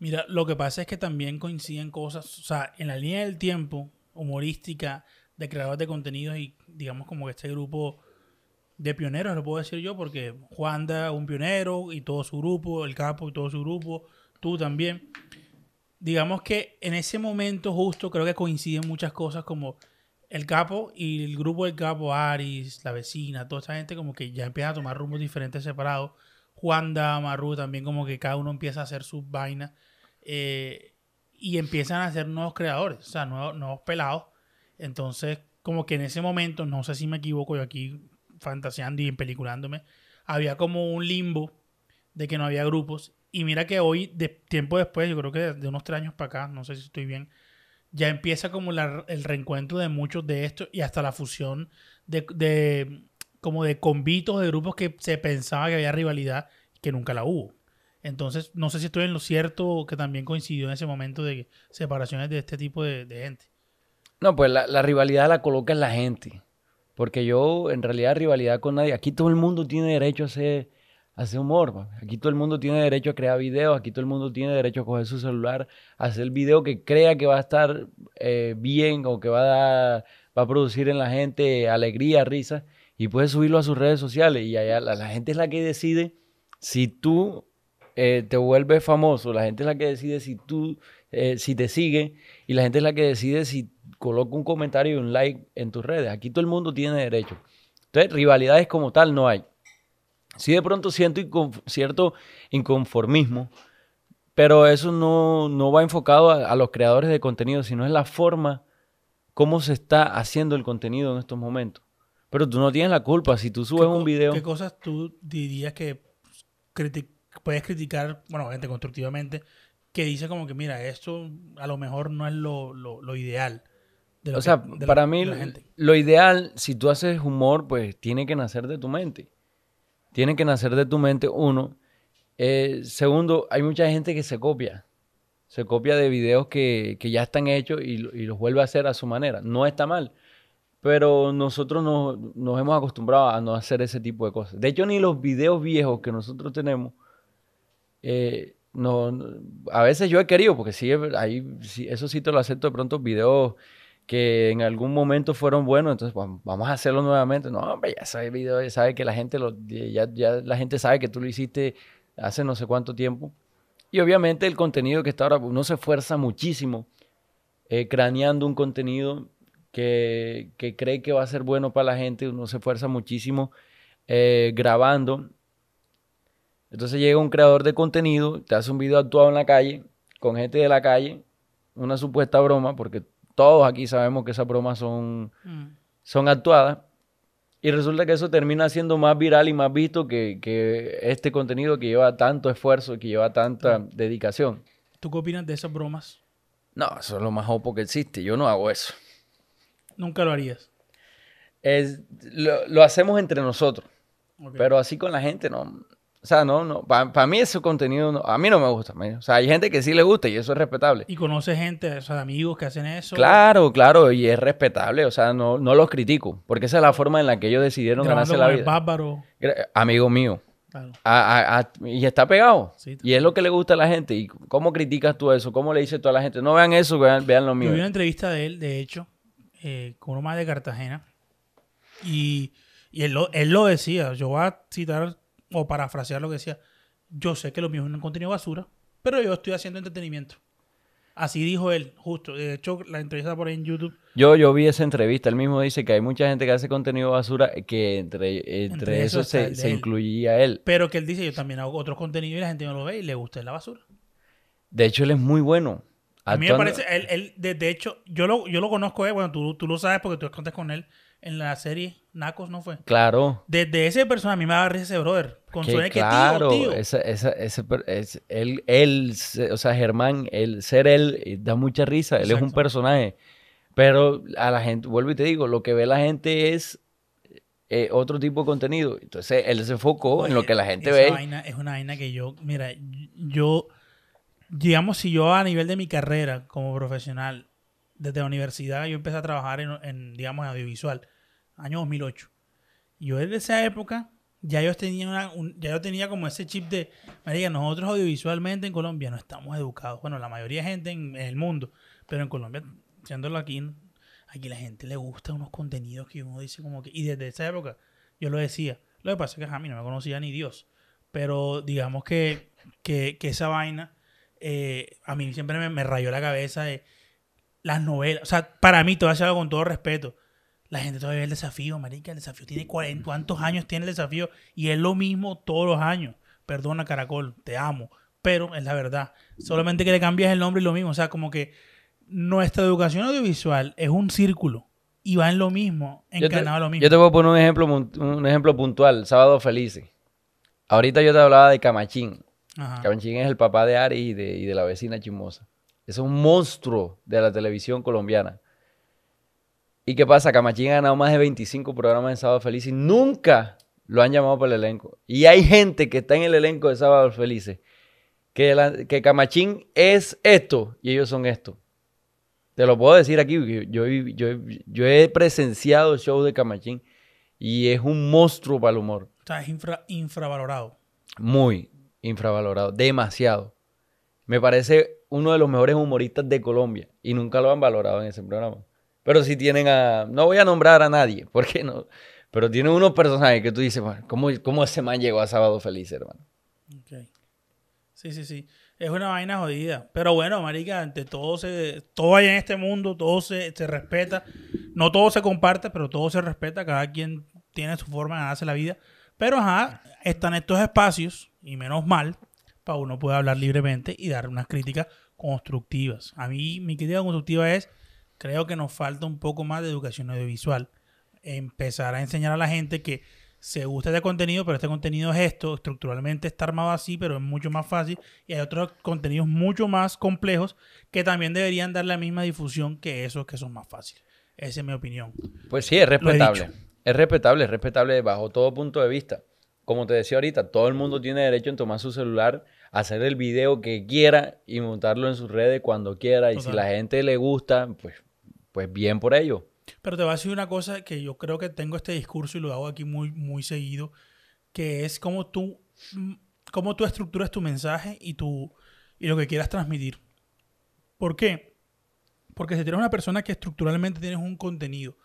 Mira, lo que pasa es que también coinciden cosas, o sea, en la línea del tiempo humorística de creadores de contenidos y digamos como que este grupo de pioneros, lo puedo decir yo, porque da un pionero y todo su grupo, el Capo y todo su grupo, tú también digamos que en ese momento justo creo que coinciden muchas cosas como el capo y el grupo del capo, Aris, la vecina, toda esa gente como que ya empieza a tomar rumbos diferentes separados. Juanda, Maru también como que cada uno empieza a hacer sus vainas eh, y empiezan a hacer nuevos creadores, o sea, nuevos, nuevos pelados. Entonces, como que en ese momento, no sé si me equivoco yo aquí fantaseando y empeliculándome, había como un limbo de que no había grupos y mira que hoy, de, tiempo después, yo creo que de, unos tres años para acá, no sé si estoy bien, ya empieza como el reencuentro de muchos de estos y hasta la fusión de, como de convitos de grupos que se pensaba que había rivalidad, que nunca la hubo. Entonces, no sé si estoy en lo cierto o que también coincidió en ese momento de separaciones de este tipo de, gente. No, pues la, la, rivalidad la coloca en la gente. Porque yo, en realidad, rivalidad con nadie. Aquí todo el mundo tiene derecho a ser hace humor. Aquí todo el mundo tiene derecho a crear videos, aquí todo el mundo tiene derecho a coger su celular, hacer el video que crea que va a estar eh, bien o que va a, producir en la gente alegría, risa, y puedes subirlo a sus redes sociales. Y allá la, gente es la que decide si tú eh, te vuelves famoso, la gente es la que decide si tú, eh, si te sigue, y la gente es la que decide si coloca un comentario y un like en tus redes. Aquí todo el mundo tiene derecho. Entonces, rivalidades como tal no hay si de pronto siento cierto inconformismo, pero eso no, no va enfocado a, los creadores de contenido, sino es la forma cómo se está haciendo el contenido en estos momentos. Pero tú no tienes la culpa si tú subes un video. ¿Qué cosas tú dirías que puedes criticar, bueno, gente constructivamente, que dice como que, mira, esto a lo mejor no es lo, lo, lo ideal? o sea, para mí, lo ideal, si tú haces humor, pues tiene que nacer de tu mente. Tiene que nacer de tu mente, uno. Eh, segundo, hay mucha gente que se copia. Se copia de videos que, ya están hechos y, los vuelve a hacer a su manera. No está mal. Pero nosotros nos, hemos acostumbrado a no hacer ese tipo de cosas. De hecho, ni los videos viejos que nosotros tenemos eh, no, a veces yo he querido, porque si hay. sí, eso sí te lo acepto de pronto, videos que en algún momento fueron buenos, entonces vamos a hacerlo nuevamente. No, hombre, ya sabe ya sabe que la gente, lo, ya, la gente sabe que tú lo hiciste hace no sé cuánto tiempo. Y obviamente el contenido que está ahora, pues, uno se esfuerza muchísimo eh, craneando un contenido que, que, cree que va a ser bueno para la gente, uno se esfuerza muchísimo eh, grabando. Entonces llega un creador de contenido, te hace un video actuado en la calle, con gente de la calle, una supuesta broma, porque todos aquí sabemos que esas bromas son, mm. son actuadas. Y resulta que eso termina siendo más viral y más visto que, este contenido que lleva tanto esfuerzo, y que lleva tanta mm. dedicación. ¿Tú qué opinas de esas bromas? No, eso es lo más opo que existe. Yo no hago eso. Nunca lo harías. lo, hacemos entre nosotros. Pero así con la gente no, o sea, no, no, para mí ese contenido, no, a mí no me gusta. O sea, hay gente que sí le gusta y eso es respetable. Y conoce gente, o sea, amigos que hacen eso. Claro, claro, y es respetable. O sea, no, los critico, porque esa es la forma en la que ellos decidieron ganarse la vida. bárbaro. Amigo mío. y está pegado. y es lo que le gusta a la gente. ¿Y cómo criticas tú eso? ¿Cómo le dices tú a la gente? No vean eso, vean, lo mío. Yo vi una entrevista de él, de hecho, eh, con uno más de Cartagena. Y, él, él lo decía. Yo voy a citar o parafrasear lo que decía, yo sé que lo mismo es un contenido basura, pero yo estoy haciendo entretenimiento. Así dijo él, justo. De hecho, la entrevista por ahí en YouTube. Yo, yo vi esa entrevista. Él mismo dice que hay mucha gente que hace contenido basura que entre, entre, eso, se, incluía él. Pero que él dice, yo también hago otros contenidos y la gente no lo ve y le gusta la basura. De hecho, él es muy bueno. A mí me parece, él, él de, hecho, yo lo, yo lo conozco, eh, bueno, tú, lo sabes porque tú contaste con él en la serie Nacos, ¿no fue? Claro. Desde ese persona a mí me da ese brother que, claro, tío, él, él, o sea, Germán, el ser él eh, da mucha risa, él es un personaje. Pero a la gente, vuelvo y te digo, lo que ve la gente es eh, otro tipo de contenido. Entonces él se enfocó en lo que la gente ve. es una vaina que yo, mira, yo, digamos, si yo a nivel de mi carrera como profesional, desde la universidad, yo empecé a trabajar en, digamos, audiovisual, año 2008. Yo desde esa época ya yo tenía ya yo tenía como ese chip de, marica, nosotros audiovisualmente en Colombia no estamos educados. Bueno, la mayoría de gente en, el mundo, pero en Colombia, siéndolo aquí, aquí la gente le gusta unos contenidos que uno dice como que, y desde esa época yo lo decía. Lo que pasa es que a mí no me conocía ni Dios, pero digamos que, esa vaina eh, a mí siempre me, rayó la cabeza de las novelas. O sea, para mí, todo voy a con todo respeto la gente todavía ve el desafío, marica. El desafío tiene mm. cuarenta cuántos años tiene el desafío y es lo mismo todos los años. Perdona, Caracol, te amo. Pero es la verdad. Solamente que le cambias el nombre y lo mismo. O sea, como que nuestra educación audiovisual es un círculo y va en lo mismo, en canal lo mismo. Yo te voy a poner un ejemplo, un ejemplo puntual. Sábado Felices. Ahorita yo te hablaba de Camachín. Camachín es el papá de Ari y de, y de la vecina Chimosa. Es un monstruo de la televisión colombiana. ¿Y qué pasa? Camachín ha ganado más de 25 programas de Sábado Feliz y Nunca lo han llamado para el elenco. Y hay gente que está en el elenco de Sábado Felices. Que, que Camachín es esto y ellos son esto. Te lo puedo decir aquí. Yo, yo, he presenciado el show de Camachín y es un monstruo para el humor. O sea, es infra, infravalorado. Muy infravalorado. Demasiado. Me parece uno de los mejores humoristas de Colombia y nunca lo han valorado en ese programa. Pero si tienen a... No voy a nombrar a nadie, porque no... Pero tiene unos personajes que tú dices, ¿cómo, ¿cómo, ese man llegó a Sábado Feliz, hermano? Okay. Sí, sí, sí. Es una vaina jodida. Pero bueno, marica, ante todo se... Todo hay en este mundo, todo se, respeta. No todo se comparte, pero todo se respeta. Cada quien tiene su forma de ganarse la vida. Pero ajá, están estos espacios, y menos mal, para uno poder hablar libremente y dar unas críticas constructivas. A mí, mi crítica constructiva es creo que nos falta un poco más de educación audiovisual. Empezar a enseñar a la gente que se gusta este contenido, pero este contenido es esto, estructuralmente está armado así, pero es mucho más fácil. Y hay otros contenidos mucho más complejos que también deberían dar la misma difusión que esos que son más fáciles. Esa es mi opinión. Pues sí, es respetable. Es respetable, es respetable bajo todo punto de vista. Como te decía ahorita, todo el mundo tiene derecho en tomar su celular, hacer el video que quiera y montarlo en sus redes cuando quiera. Y si la gente le gusta, pues pues bien por ello. Pero te voy a decir una cosa que yo creo que tengo este discurso y lo hago aquí muy, muy seguido, que es cómo tú, mm, cómo tú estructuras tu mensaje y, tu, y lo que quieras transmitir. ¿Por qué? Porque si tienes una persona que estructuralmente tienes un contenido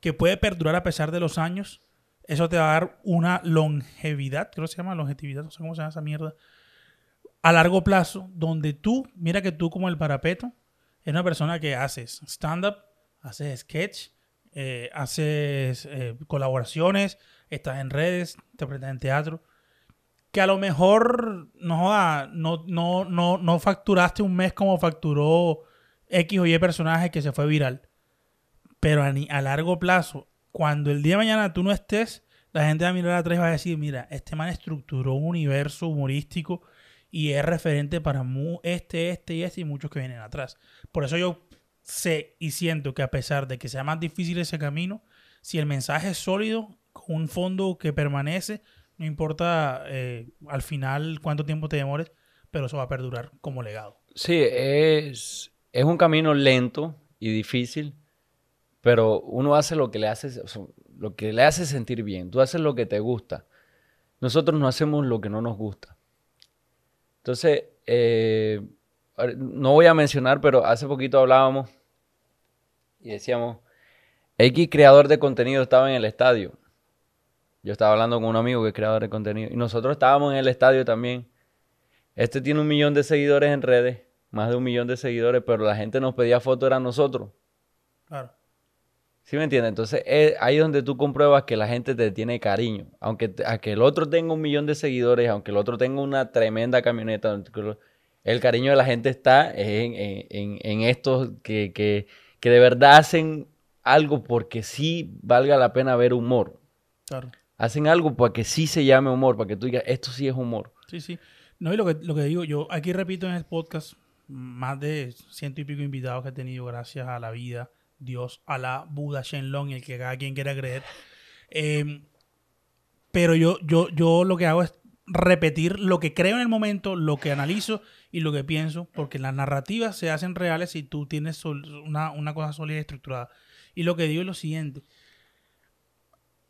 que puede perdurar a pesar de los años, eso te va a dar una longevidad, creo que se llama longevidad, no sé cómo se llama esa mierda, a largo plazo, donde tú, mira que tú como el parapeto, es una persona que haces stand-up, haces sketch, eh, haces eh, colaboraciones, estás en redes, te presentas en teatro. Que a lo mejor no, no, no, no, facturaste un mes como facturó X o Y personaje que se fue viral. Pero a, a largo plazo, cuando el día de mañana tú no estés, la gente va a mirar atrás y va a decir, mira, este man estructuró un universo humorístico y es referente para mu este, este y este y muchos que vienen atrás. Por eso yo sé y siento que a pesar de que sea más difícil ese camino, si el mensaje es sólido, con un fondo que permanece, no importa eh, al final cuánto tiempo te demores, pero eso va a perdurar como legado. Sí, es, un camino lento y difícil, pero uno hace lo que le hace, lo que le hace sentir bien. Tú haces lo que te gusta. Nosotros no hacemos lo que no nos gusta. Entonces, eh, no voy a mencionar, pero hace poquito hablábamos y decíamos, X creador de contenido estaba en el estadio. Yo estaba hablando con un amigo que es creador de contenido y nosotros estábamos en el estadio también. Este tiene un millón de seguidores en redes, más de un millón de seguidores, pero la gente nos pedía fotos, eran nosotros. Claro. ¿Sí me entiendes? Entonces, eh, ahí es donde tú compruebas que la gente te tiene cariño. Aunque, a el otro tenga un millón de seguidores, aunque el otro tenga una tremenda camioneta, el cariño de la gente está en, estos que, que, de verdad hacen algo porque sí valga la pena ver humor. Hacen algo para que sí se llame humor, para que tú digas, esto sí es humor. Sí, sí. No, y lo lo que digo, yo aquí repito en el podcast, más de ciento y pico invitados que he tenido gracias a la vida Dios, Alá, Buda, Shenlong, el que cada quien quiera creer. Em, pero yo, yo, yo lo que hago es repetir lo que creo en el momento, lo que analizo y lo que pienso, porque las narrativas se hacen reales si tú tienes una, cosa sólida y estructurada. Y lo que digo es lo siguiente.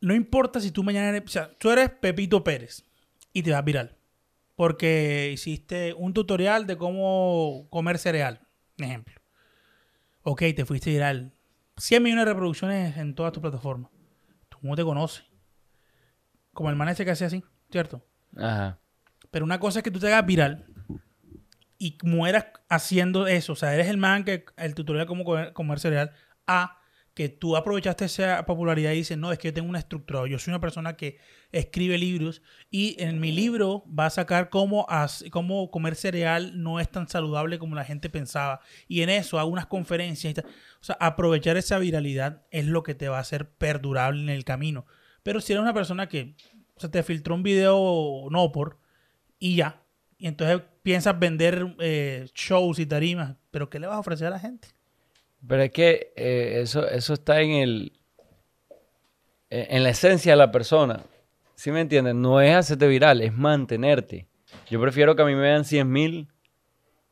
No importa si tú mañana eres, o sea, tú eres Pepito Pérez y te vas viral, porque hiciste un tutorial de cómo comer cereal, ejemplo. Ok, te fuiste viral, 100 millones de reproducciones en todas tus plataformas. Tú no te conoces. Como el man ese que hace así, ¿cierto? Ajá. Pero una cosa es que tú te hagas viral y mueras haciendo eso. O sea, eres el man que el tutorial como cómo comer, cereal. A que tú aprovechaste esa popularidad y dices, no, es que yo tengo una estructura, yo soy una persona que escribe libros y en mi libro va a sacar cómo, cómo comer cereal no es tan saludable como la gente pensaba. Y en eso hago unas conferencias. O sea, aprovechar esa viralidad es lo que te va a hacer perdurable en el camino. Pero si eres una persona que se te filtró un video no por y ya, y entonces piensas vender eh, shows y tarimas, pero ¿qué le vas a ofrecer a la gente? Pero es que eh, eso, eso está en el e-, en la esencia de la persona. ¿Sí me entiendes? No es hacerte viral, es mantenerte. Yo prefiero que a mí me vean 100 mil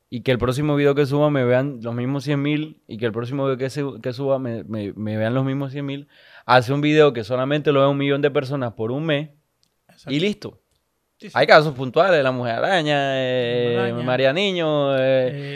y que el próximo video que suba me vean los mismos 100 mil y que el próximo video que, que suba me, vean los mismos 100 mil. Hace un video que solamente lo ve un millón de personas por un mes y listo. Hay casos puntuales, la mujer araña, eh, María Niño, eh,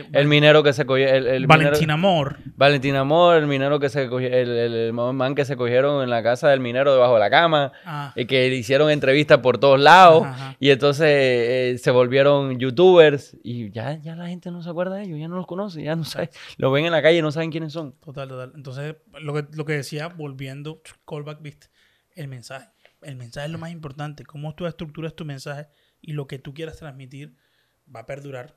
eh, el minero que se cogió... El, Valentín Amor. Valentín Amor, el minero que se cogió, el, man que se cogieron en la casa del minero debajo de la cama, ah. y que le hicieron entrevistas por todos lados, y entonces se volvieron youtubers, y ya, ya la gente no se acuerda de ellos, ya no los conoce, ya no saben, los ven en la calle y no saben quiénes son. Total, total. Entonces, lo que, lo que decía, volviendo, callback, viste, el mensaje el mensaje es lo más importante. Cómo tú estructuras tu mensaje y lo que tú quieras transmitir va a perdurar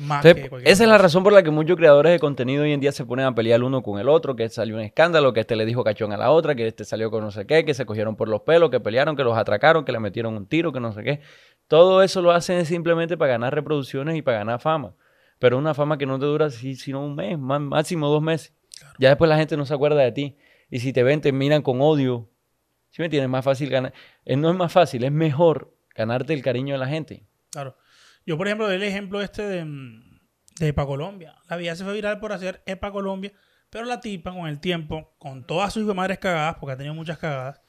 más esa es la razón por la que muchos creadores de contenido hoy en día se ponen a pelear uno con el otro, que salió un escándalo, que este le dijo cachón a la otra, que este salió con no sé qué, que se cogieron por los pelos, que pelearon, que los atracaron, que le metieron un tiro, que no sé qué. Todo eso lo hacen simplemente para ganar reproducciones y para ganar fama. Pero una fama que no te dura sino un mes, máximo dos meses. Ya después la gente no se acuerda de ti. Y si te ven, te miran con odio, ¿Sí me entiendes? Más fácil ganar. Eh, no es más fácil, es mejor ganarte el cariño de la gente. Claro. Yo, por ejemplo, doy el ejemplo este de, mm, de Epa Colombia. La vida se fue viral por hacer Epa Colombia, pero la tipa con el tiempo, con todas sus madres cagadas, porque ha tenido muchas cagadas,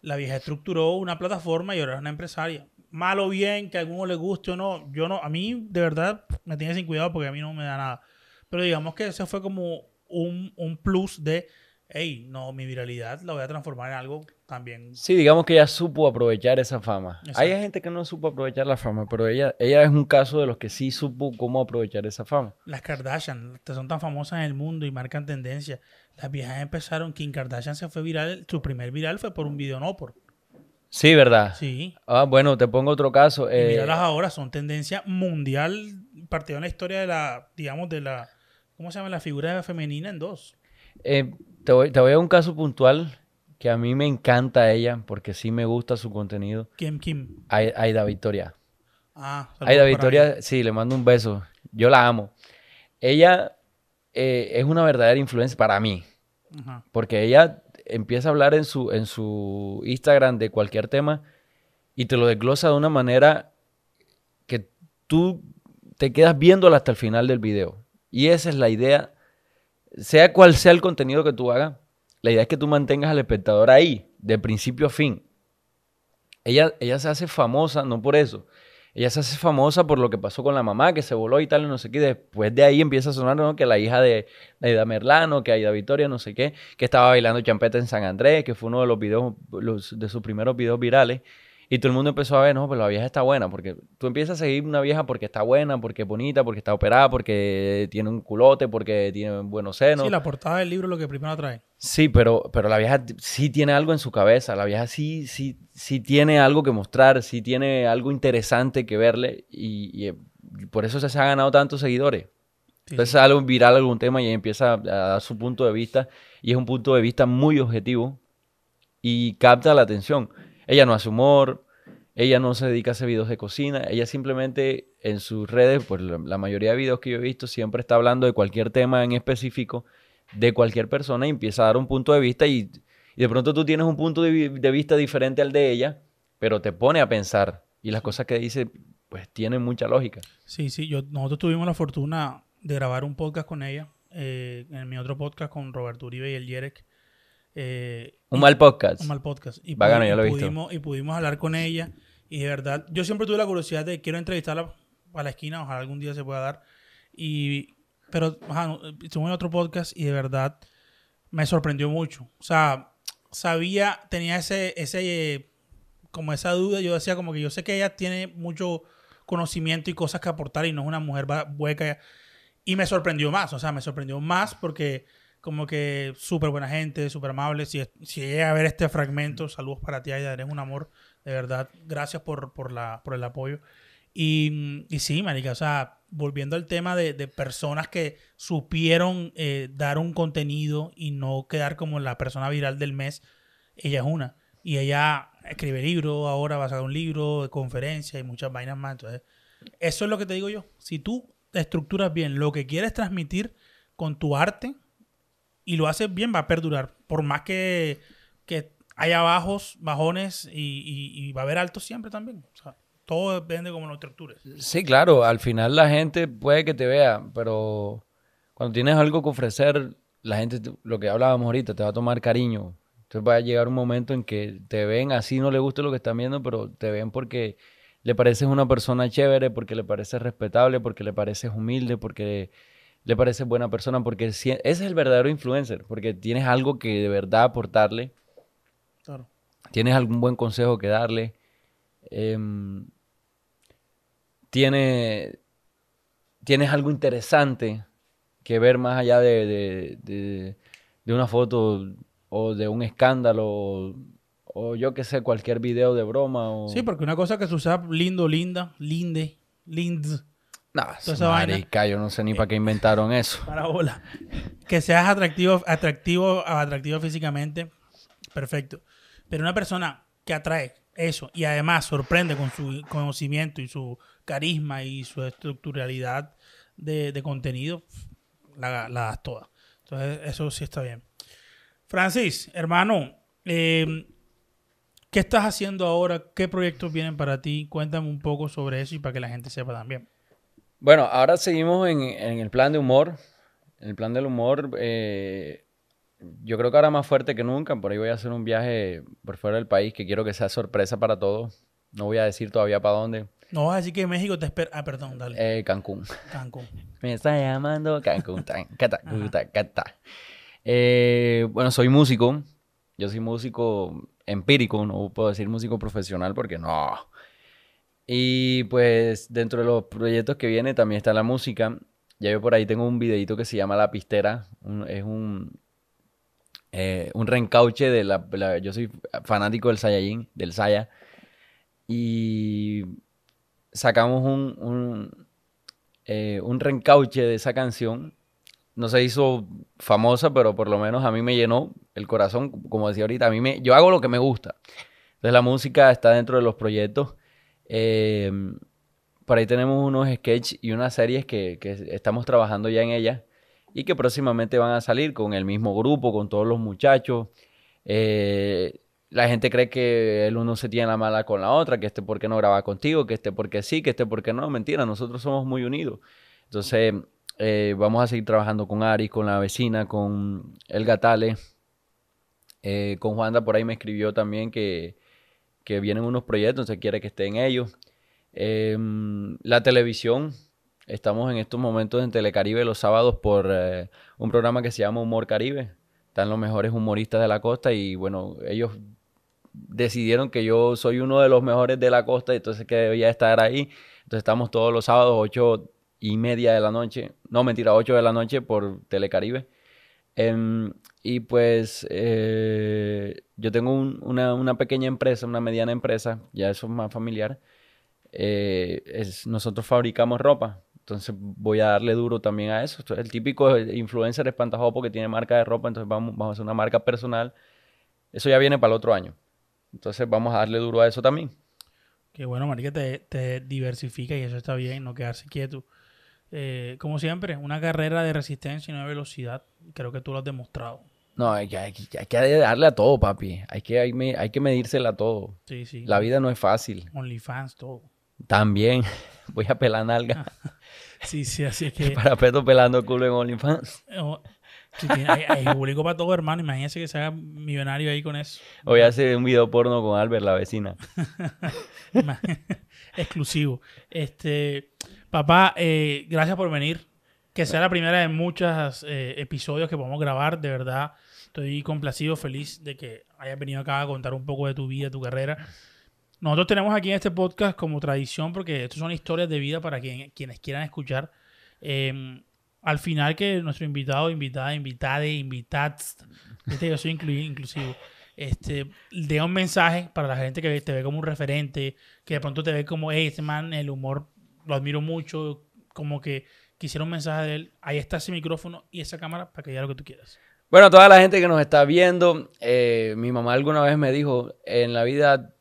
la vieja estructuró una plataforma y ahora es una empresaria. Malo o bien, que a alguno le guste o no, yo no, a mí de verdad me tiene sin cuidado porque a mí no me da nada. Pero digamos que eso fue como un, un plus de Ey, no, mi viralidad la voy a transformar en algo también. Sí, digamos que ella supo aprovechar esa fama. Hay gente que no supo aprovechar la fama, pero ella, ella es un caso de los que sí supo cómo aprovechar esa fama. Las Kardashian son tan famosas en el mundo y marcan tendencia. Las viejas empezaron, Kim Kardashian se fue viral, su primer viral fue por un video no por. Sí, ¿verdad? Sí. Ah, bueno, te pongo otro caso. Eh, ahora, son tendencia mundial, partido en la historia de la, digamos, de la, ¿cómo se llama? La figura femenina en dos. Eh, te voy, a un caso puntual que a mí me encanta ella porque sí me gusta su contenido. Kim Kim? Aida Victoria. Ah, Aida Victoria, sí, le mando un beso. Yo la amo. Ella eh, es una verdadera influencia para mí. Porque ella empieza a hablar en su, en su Instagram de cualquier tema y te lo desglosa de una manera que tú te quedas viéndola hasta el final del video. Y esa es la idea sea cual sea el contenido que tú hagas, la idea es que tú mantengas al espectador ahí, de principio a fin. Ella, ella se hace famosa, no por eso. Ella se hace famosa por lo que pasó con la mamá, que se voló y tal, y no sé qué. Después de ahí empieza a sonar ¿no? que la hija de, de Aida Merlano, que Aida Victoria, no sé qué, que estaba bailando champeta en San Andrés, que fue uno de los videos, los, de sus primeros videos virales. Y todo el mundo empezó a ver, no, pero pues la vieja está buena, porque tú empiezas a seguir una vieja porque está buena, porque es bonita, porque está operada, porque tiene un culote, porque tiene buenos senos. Sí, la portada del libro es lo que primero atrae. Sí, pero, pero la vieja sí tiene algo en su cabeza, la vieja sí, sí, sí tiene algo que mostrar, sí tiene algo interesante que verle y, eh, por eso se ha ganado tantos seguidores. Entonces un viral algún tema y empieza a dar su punto de vista y es un punto de vista muy objetivo y capta la atención. Ella no hace humor, ella no se dedica a hacer videos de cocina, ella simplemente en sus redes, pues la mayoría de videos que yo he visto siempre está hablando de cualquier tema en específico, de cualquier persona y empieza a dar un punto de vista y, de pronto tú tienes un punto de, vista diferente al de ella, pero te pone a pensar y las cosas que dice pues tienen mucha lógica. Sí, sí, yo, nosotros tuvimos la fortuna de grabar un podcast con ella, eh, en mi otro podcast con Roberto Uribe y el Yerek eh, un mal podcast. Un mal podcast. Y, Bacano, ya lo pudimos, y pudimos hablar con ella. Y de verdad, yo siempre tuve la curiosidad de quiero entrevistarla a la esquina, ojalá algún día se pueda dar. Y, pero, ajá, en otro podcast y de verdad me sorprendió mucho. O sea, sabía, tenía ese, ese, como esa duda. Yo decía como que yo sé que ella tiene mucho conocimiento y cosas que aportar y no es una mujer hueca. Y me sorprendió más, o sea, me sorprendió más porque como que súper buena gente, súper amable. Si, si llega a ver este fragmento, saludos para ti, Aida, eres un amor, de verdad. Gracias por, por, la, por el apoyo. Y, y sí, marica, o sea, volviendo al tema de, de personas que supieron eh, dar un contenido y no quedar como la persona viral del mes, ella es una. Y ella escribe libros, ahora va a sacar un libro, conferencias y muchas vainas más. Entonces, eso es lo que te digo yo. Si tú estructuras bien lo que quieres transmitir con tu arte, y lo haces bien, va a perdurar. Por más que, que haya bajos, bajones y, y, va a haber altos siempre también. O sea, todo depende de cómo lo estructures. Sí, claro, al final la gente puede que te vea, pero cuando tienes algo que ofrecer, la gente, lo que hablábamos ahorita, te va a tomar cariño. Entonces va a llegar un momento en que te ven, así no le gusta lo que están viendo, pero te ven porque le pareces una persona chévere, porque le pareces respetable, porque le pareces humilde, porque le parece buena persona, porque ese es el verdadero influencer, porque tienes algo que de verdad aportarle. Claro. Tienes algún buen consejo que darle. Em, tiene, tienes algo interesante que ver más allá de, una foto o de un escándalo o, yo qué sé, cualquier video de broma. O... Sí, porque una cosa que se usa lindo, linda, linde, lind, no, marica, yo no sé ni para qué inventaron eso. Para Que seas atractivo, atractivo, atractivo físicamente, perfecto. Pero una persona que atrae eso y además sorprende con su conocimiento y su carisma y su estructuralidad de, contenido, la, das toda. Entonces, eso sí está bien. Francis, hermano, em, ¿qué estás haciendo ahora? ¿Qué proyectos vienen para ti? Cuéntame un poco sobre eso y para que la gente sepa también. Bueno, ahora seguimos en, el plan de humor. En el plan del humor, eh, yo creo que ahora más fuerte que nunca. Por ahí voy a hacer un viaje por fuera del país que quiero que sea sorpresa para todos. No voy a decir todavía para dónde. No así que México te espera. Ah, perdón, dale. Eh, Cancún. Cancún. Me está llamando Cancún. cata, eh, bueno, soy músico. Yo soy músico empírico, no puedo decir músico profesional porque no y pues dentro de los proyectos que viene también está la música. Ya yo por ahí tengo un videito que se llama La Pistera. es un, eh, un reencauche de la, Yo soy fanático del Saiyajin, del Saya. Y sacamos un, eh, un, reencauche de esa canción. No se hizo famosa, pero por lo menos a mí me llenó el corazón. Como decía ahorita, a mí me, yo hago lo que me gusta. Entonces la música está dentro de los proyectos. Em, por ahí tenemos unos sketches y unas series que, estamos trabajando ya en ellas y que próximamente van a salir con el mismo grupo, con todos los muchachos. Eh, la gente cree que el uno se tiene la mala con la otra, que este porque no graba contigo, que este porque sí, que este porque no. Mentira, nosotros somos muy unidos. Entonces, eh, vamos a seguir trabajando con Ari, con la vecina, con El Gatale. Eh, con Juanda por ahí me escribió también que, que vienen unos proyectos, se quiere que estén ellos. Em, la televisión, estamos en estos momentos en Telecaribe los sábados por eh, un programa que se llama Humor Caribe. Están los mejores humoristas de la costa y bueno, ellos decidieron que yo soy uno de los mejores de la costa y entonces que voy a estar ahí. Entonces estamos todos los sábados, 8 y media de la noche, no mentira, 8 de la noche por Telecaribe. Em, y pues eh, yo tengo una, pequeña empresa, una mediana empresa, ya eso es más familiar. Eh, nosotros fabricamos ropa, entonces voy a darle duro también a eso. El típico influencer espantajopo porque tiene marca de ropa, entonces vamos, vamos a hacer una marca personal. Eso ya viene para el otro año. Entonces vamos a darle duro a eso también. qué bueno, que te, te diversifica y eso está bien, no quedarse quieto. Eh, como siempre, una carrera de resistencia y no de velocidad. Creo que tú lo has demostrado. No, hay que, hay, darle a todo, papi. Hay que, hay, que medírsela a todo. Sí, sí. La vida no es fácil. OnlyFans, todo. También. Voy a pelar nalga. sí, sí, así es que... Para peto pelando culo en OnlyFans. Oh, hay, público para todo, hermano. Imagínese que se haga millonario ahí con eso. Voy a hacer un video porno con Albert, la vecina. Exclusivo. Este, papá, eh, gracias por venir. Que sea la primera de muchos eh, episodios que podamos grabar, de verdad. Estoy complacido, feliz de que hayas venido acá a contar un poco de tu vida, tu carrera. Nosotros tenemos aquí en este podcast como tradición, porque estas son historias de vida para quien, quienes quieran escuchar. Em, al final que nuestro invitado, invitada, invitada, invitats, este yo soy inclusivo, este, dé un mensaje para la gente que te ve como un referente, que de pronto te ve como, hey, este man, el humor lo admiro mucho, como que quisiera un mensaje de él, ahí está ese micrófono y esa cámara para que diga lo que tú quieras. Bueno, toda la gente que nos está viendo, eh, mi mamá alguna vez me dijo, en la vida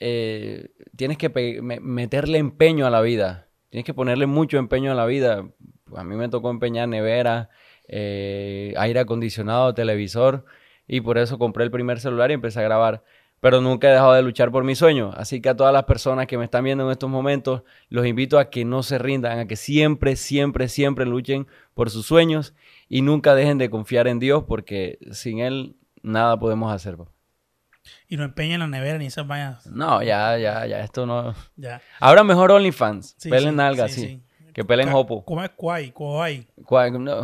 eh, tienes que meterle empeño a la vida, tienes que ponerle mucho empeño a la vida. Pues a mí me tocó empeñar nevera, eh, aire acondicionado, televisor, y por eso compré el primer celular y empecé a grabar pero nunca he dejado de luchar por mi sueño Así que a todas las personas que me están viendo en estos momentos, los invito a que no se rindan, a que siempre, siempre, siempre luchen por sus sueños y nunca dejen de confiar en Dios porque sin Él nada podemos hacer. Y no empeñen la nevera ni esas vainas. No, ya, ya, ya, esto no. Ya. Ahora mejor OnlyFans. Sí, sí, sí. Que pelen hopo. ¿Cómo es Kwai?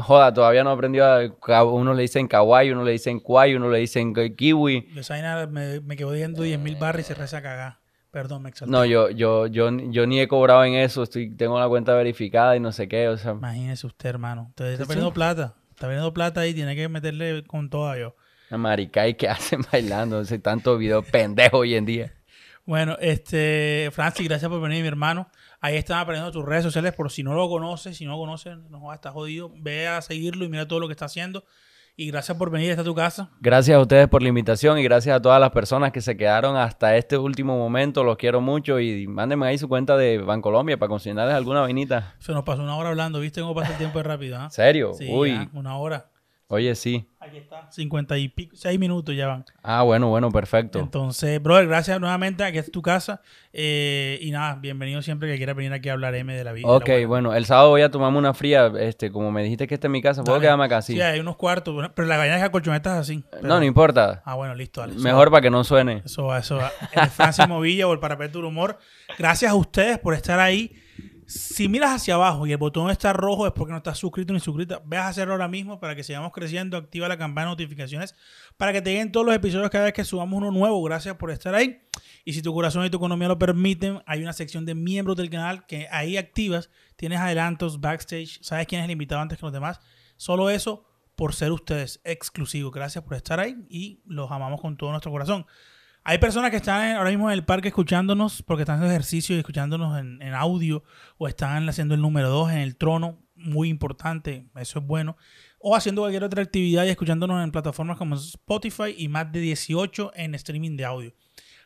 joda, todavía no aprendió a... Uno le dicen kawaii, uno le dicen kwai, uno le dicen kiwi. Yo esa me, me quedo diciendo 10.000 mil barras y se reza cagada. Perdón, me exalté. No, yo, yo, yo, yo ni he cobrado en eso. Estoy, tengo la cuenta verificada y no sé qué, o sea... Imagínese usted, hermano. entonces está perdiendo plata. Está perdiendo plata y tiene que meterle con todo yo. La y que hace bailando. ese tanto video pendejo hoy en día. Bueno, este... Francis, gracias por venir, mi hermano. Ahí están aprendiendo tus redes sociales, por si no lo conoces, si no lo conoces, no estar jodido. Ve a seguirlo y mira todo lo que está haciendo. Y gracias por venir hasta tu casa. Gracias a ustedes por la invitación y gracias a todas las personas que se quedaron hasta este último momento. Los quiero mucho y mándenme ahí su cuenta de Bancolombia para consignarles alguna vainita. Se nos pasó una hora hablando, ¿viste cómo pasa el tiempo de rápido? Ah? ¿Serio? Sí, ah, una hora. Oye, sí. Aquí está, 50 y pico, minutos ya van. Ah, bueno, bueno, perfecto. Entonces, brother, gracias nuevamente. Aquí es tu casa. Eh, y nada, bienvenido siempre que quieras venir aquí a hablar M de la vida. Ok, bueno, el sábado voy a tomarme una fría. este Como me dijiste que esta es mi casa, ¿puedo quedarme acá? Sí. sí, hay unos cuartos. Pero la gallina de colchonetas así. No, no importa. Ah, bueno, listo. Dale, Mejor para que no suene. Eso va, eso va. El Francis Movilla o el Parapeto del Humor. Gracias a ustedes por estar ahí. Si miras hacia abajo y el botón está rojo es porque no estás suscrito ni suscrita. Ve a hacerlo ahora mismo para que sigamos creciendo. Activa la campana de notificaciones para que te lleguen todos los episodios cada vez que subamos uno nuevo. Gracias por estar ahí. Y si tu corazón y tu economía lo permiten, hay una sección de miembros del canal que ahí activas. Tienes adelantos, backstage, sabes quién es el invitado antes que los demás. Solo eso por ser ustedes exclusivos. Gracias por estar ahí y los amamos con todo nuestro corazón. Hay personas que están ahora mismo en el parque escuchándonos porque están haciendo ejercicio y escuchándonos en, audio o están haciendo el número 2 en el trono, muy importante, eso es bueno. O haciendo cualquier otra actividad y escuchándonos en plataformas como Spotify y más de 18 en streaming de audio.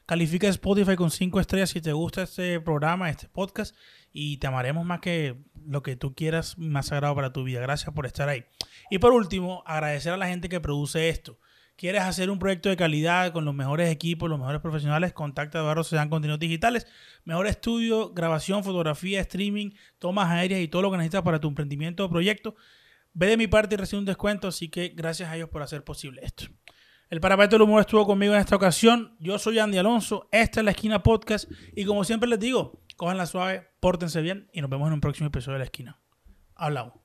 Califica Spotify con 5 estrellas si te gusta este programa, este podcast, y te amaremos más que lo que tú quieras más sagrado para tu vida. Gracias por estar ahí. Y por último, agradecer a la gente que produce esto. ¿Quieres hacer un proyecto de calidad con los mejores equipos, los mejores profesionales? Contacta a Eduardo sean Contenidos Digitales. Mejor estudio, grabación, fotografía, streaming, tomas aéreas y todo lo que necesitas para tu emprendimiento o proyecto. Ve de mi parte y recibe un descuento, así que gracias a ellos por hacer posible esto. El Parapeto del Humor estuvo conmigo en esta ocasión. Yo soy Andy Alonso, esta es La Esquina Podcast y como siempre les digo, cojan la suave, pórtense bien y nos vemos en un próximo episodio de La Esquina. Hablamos.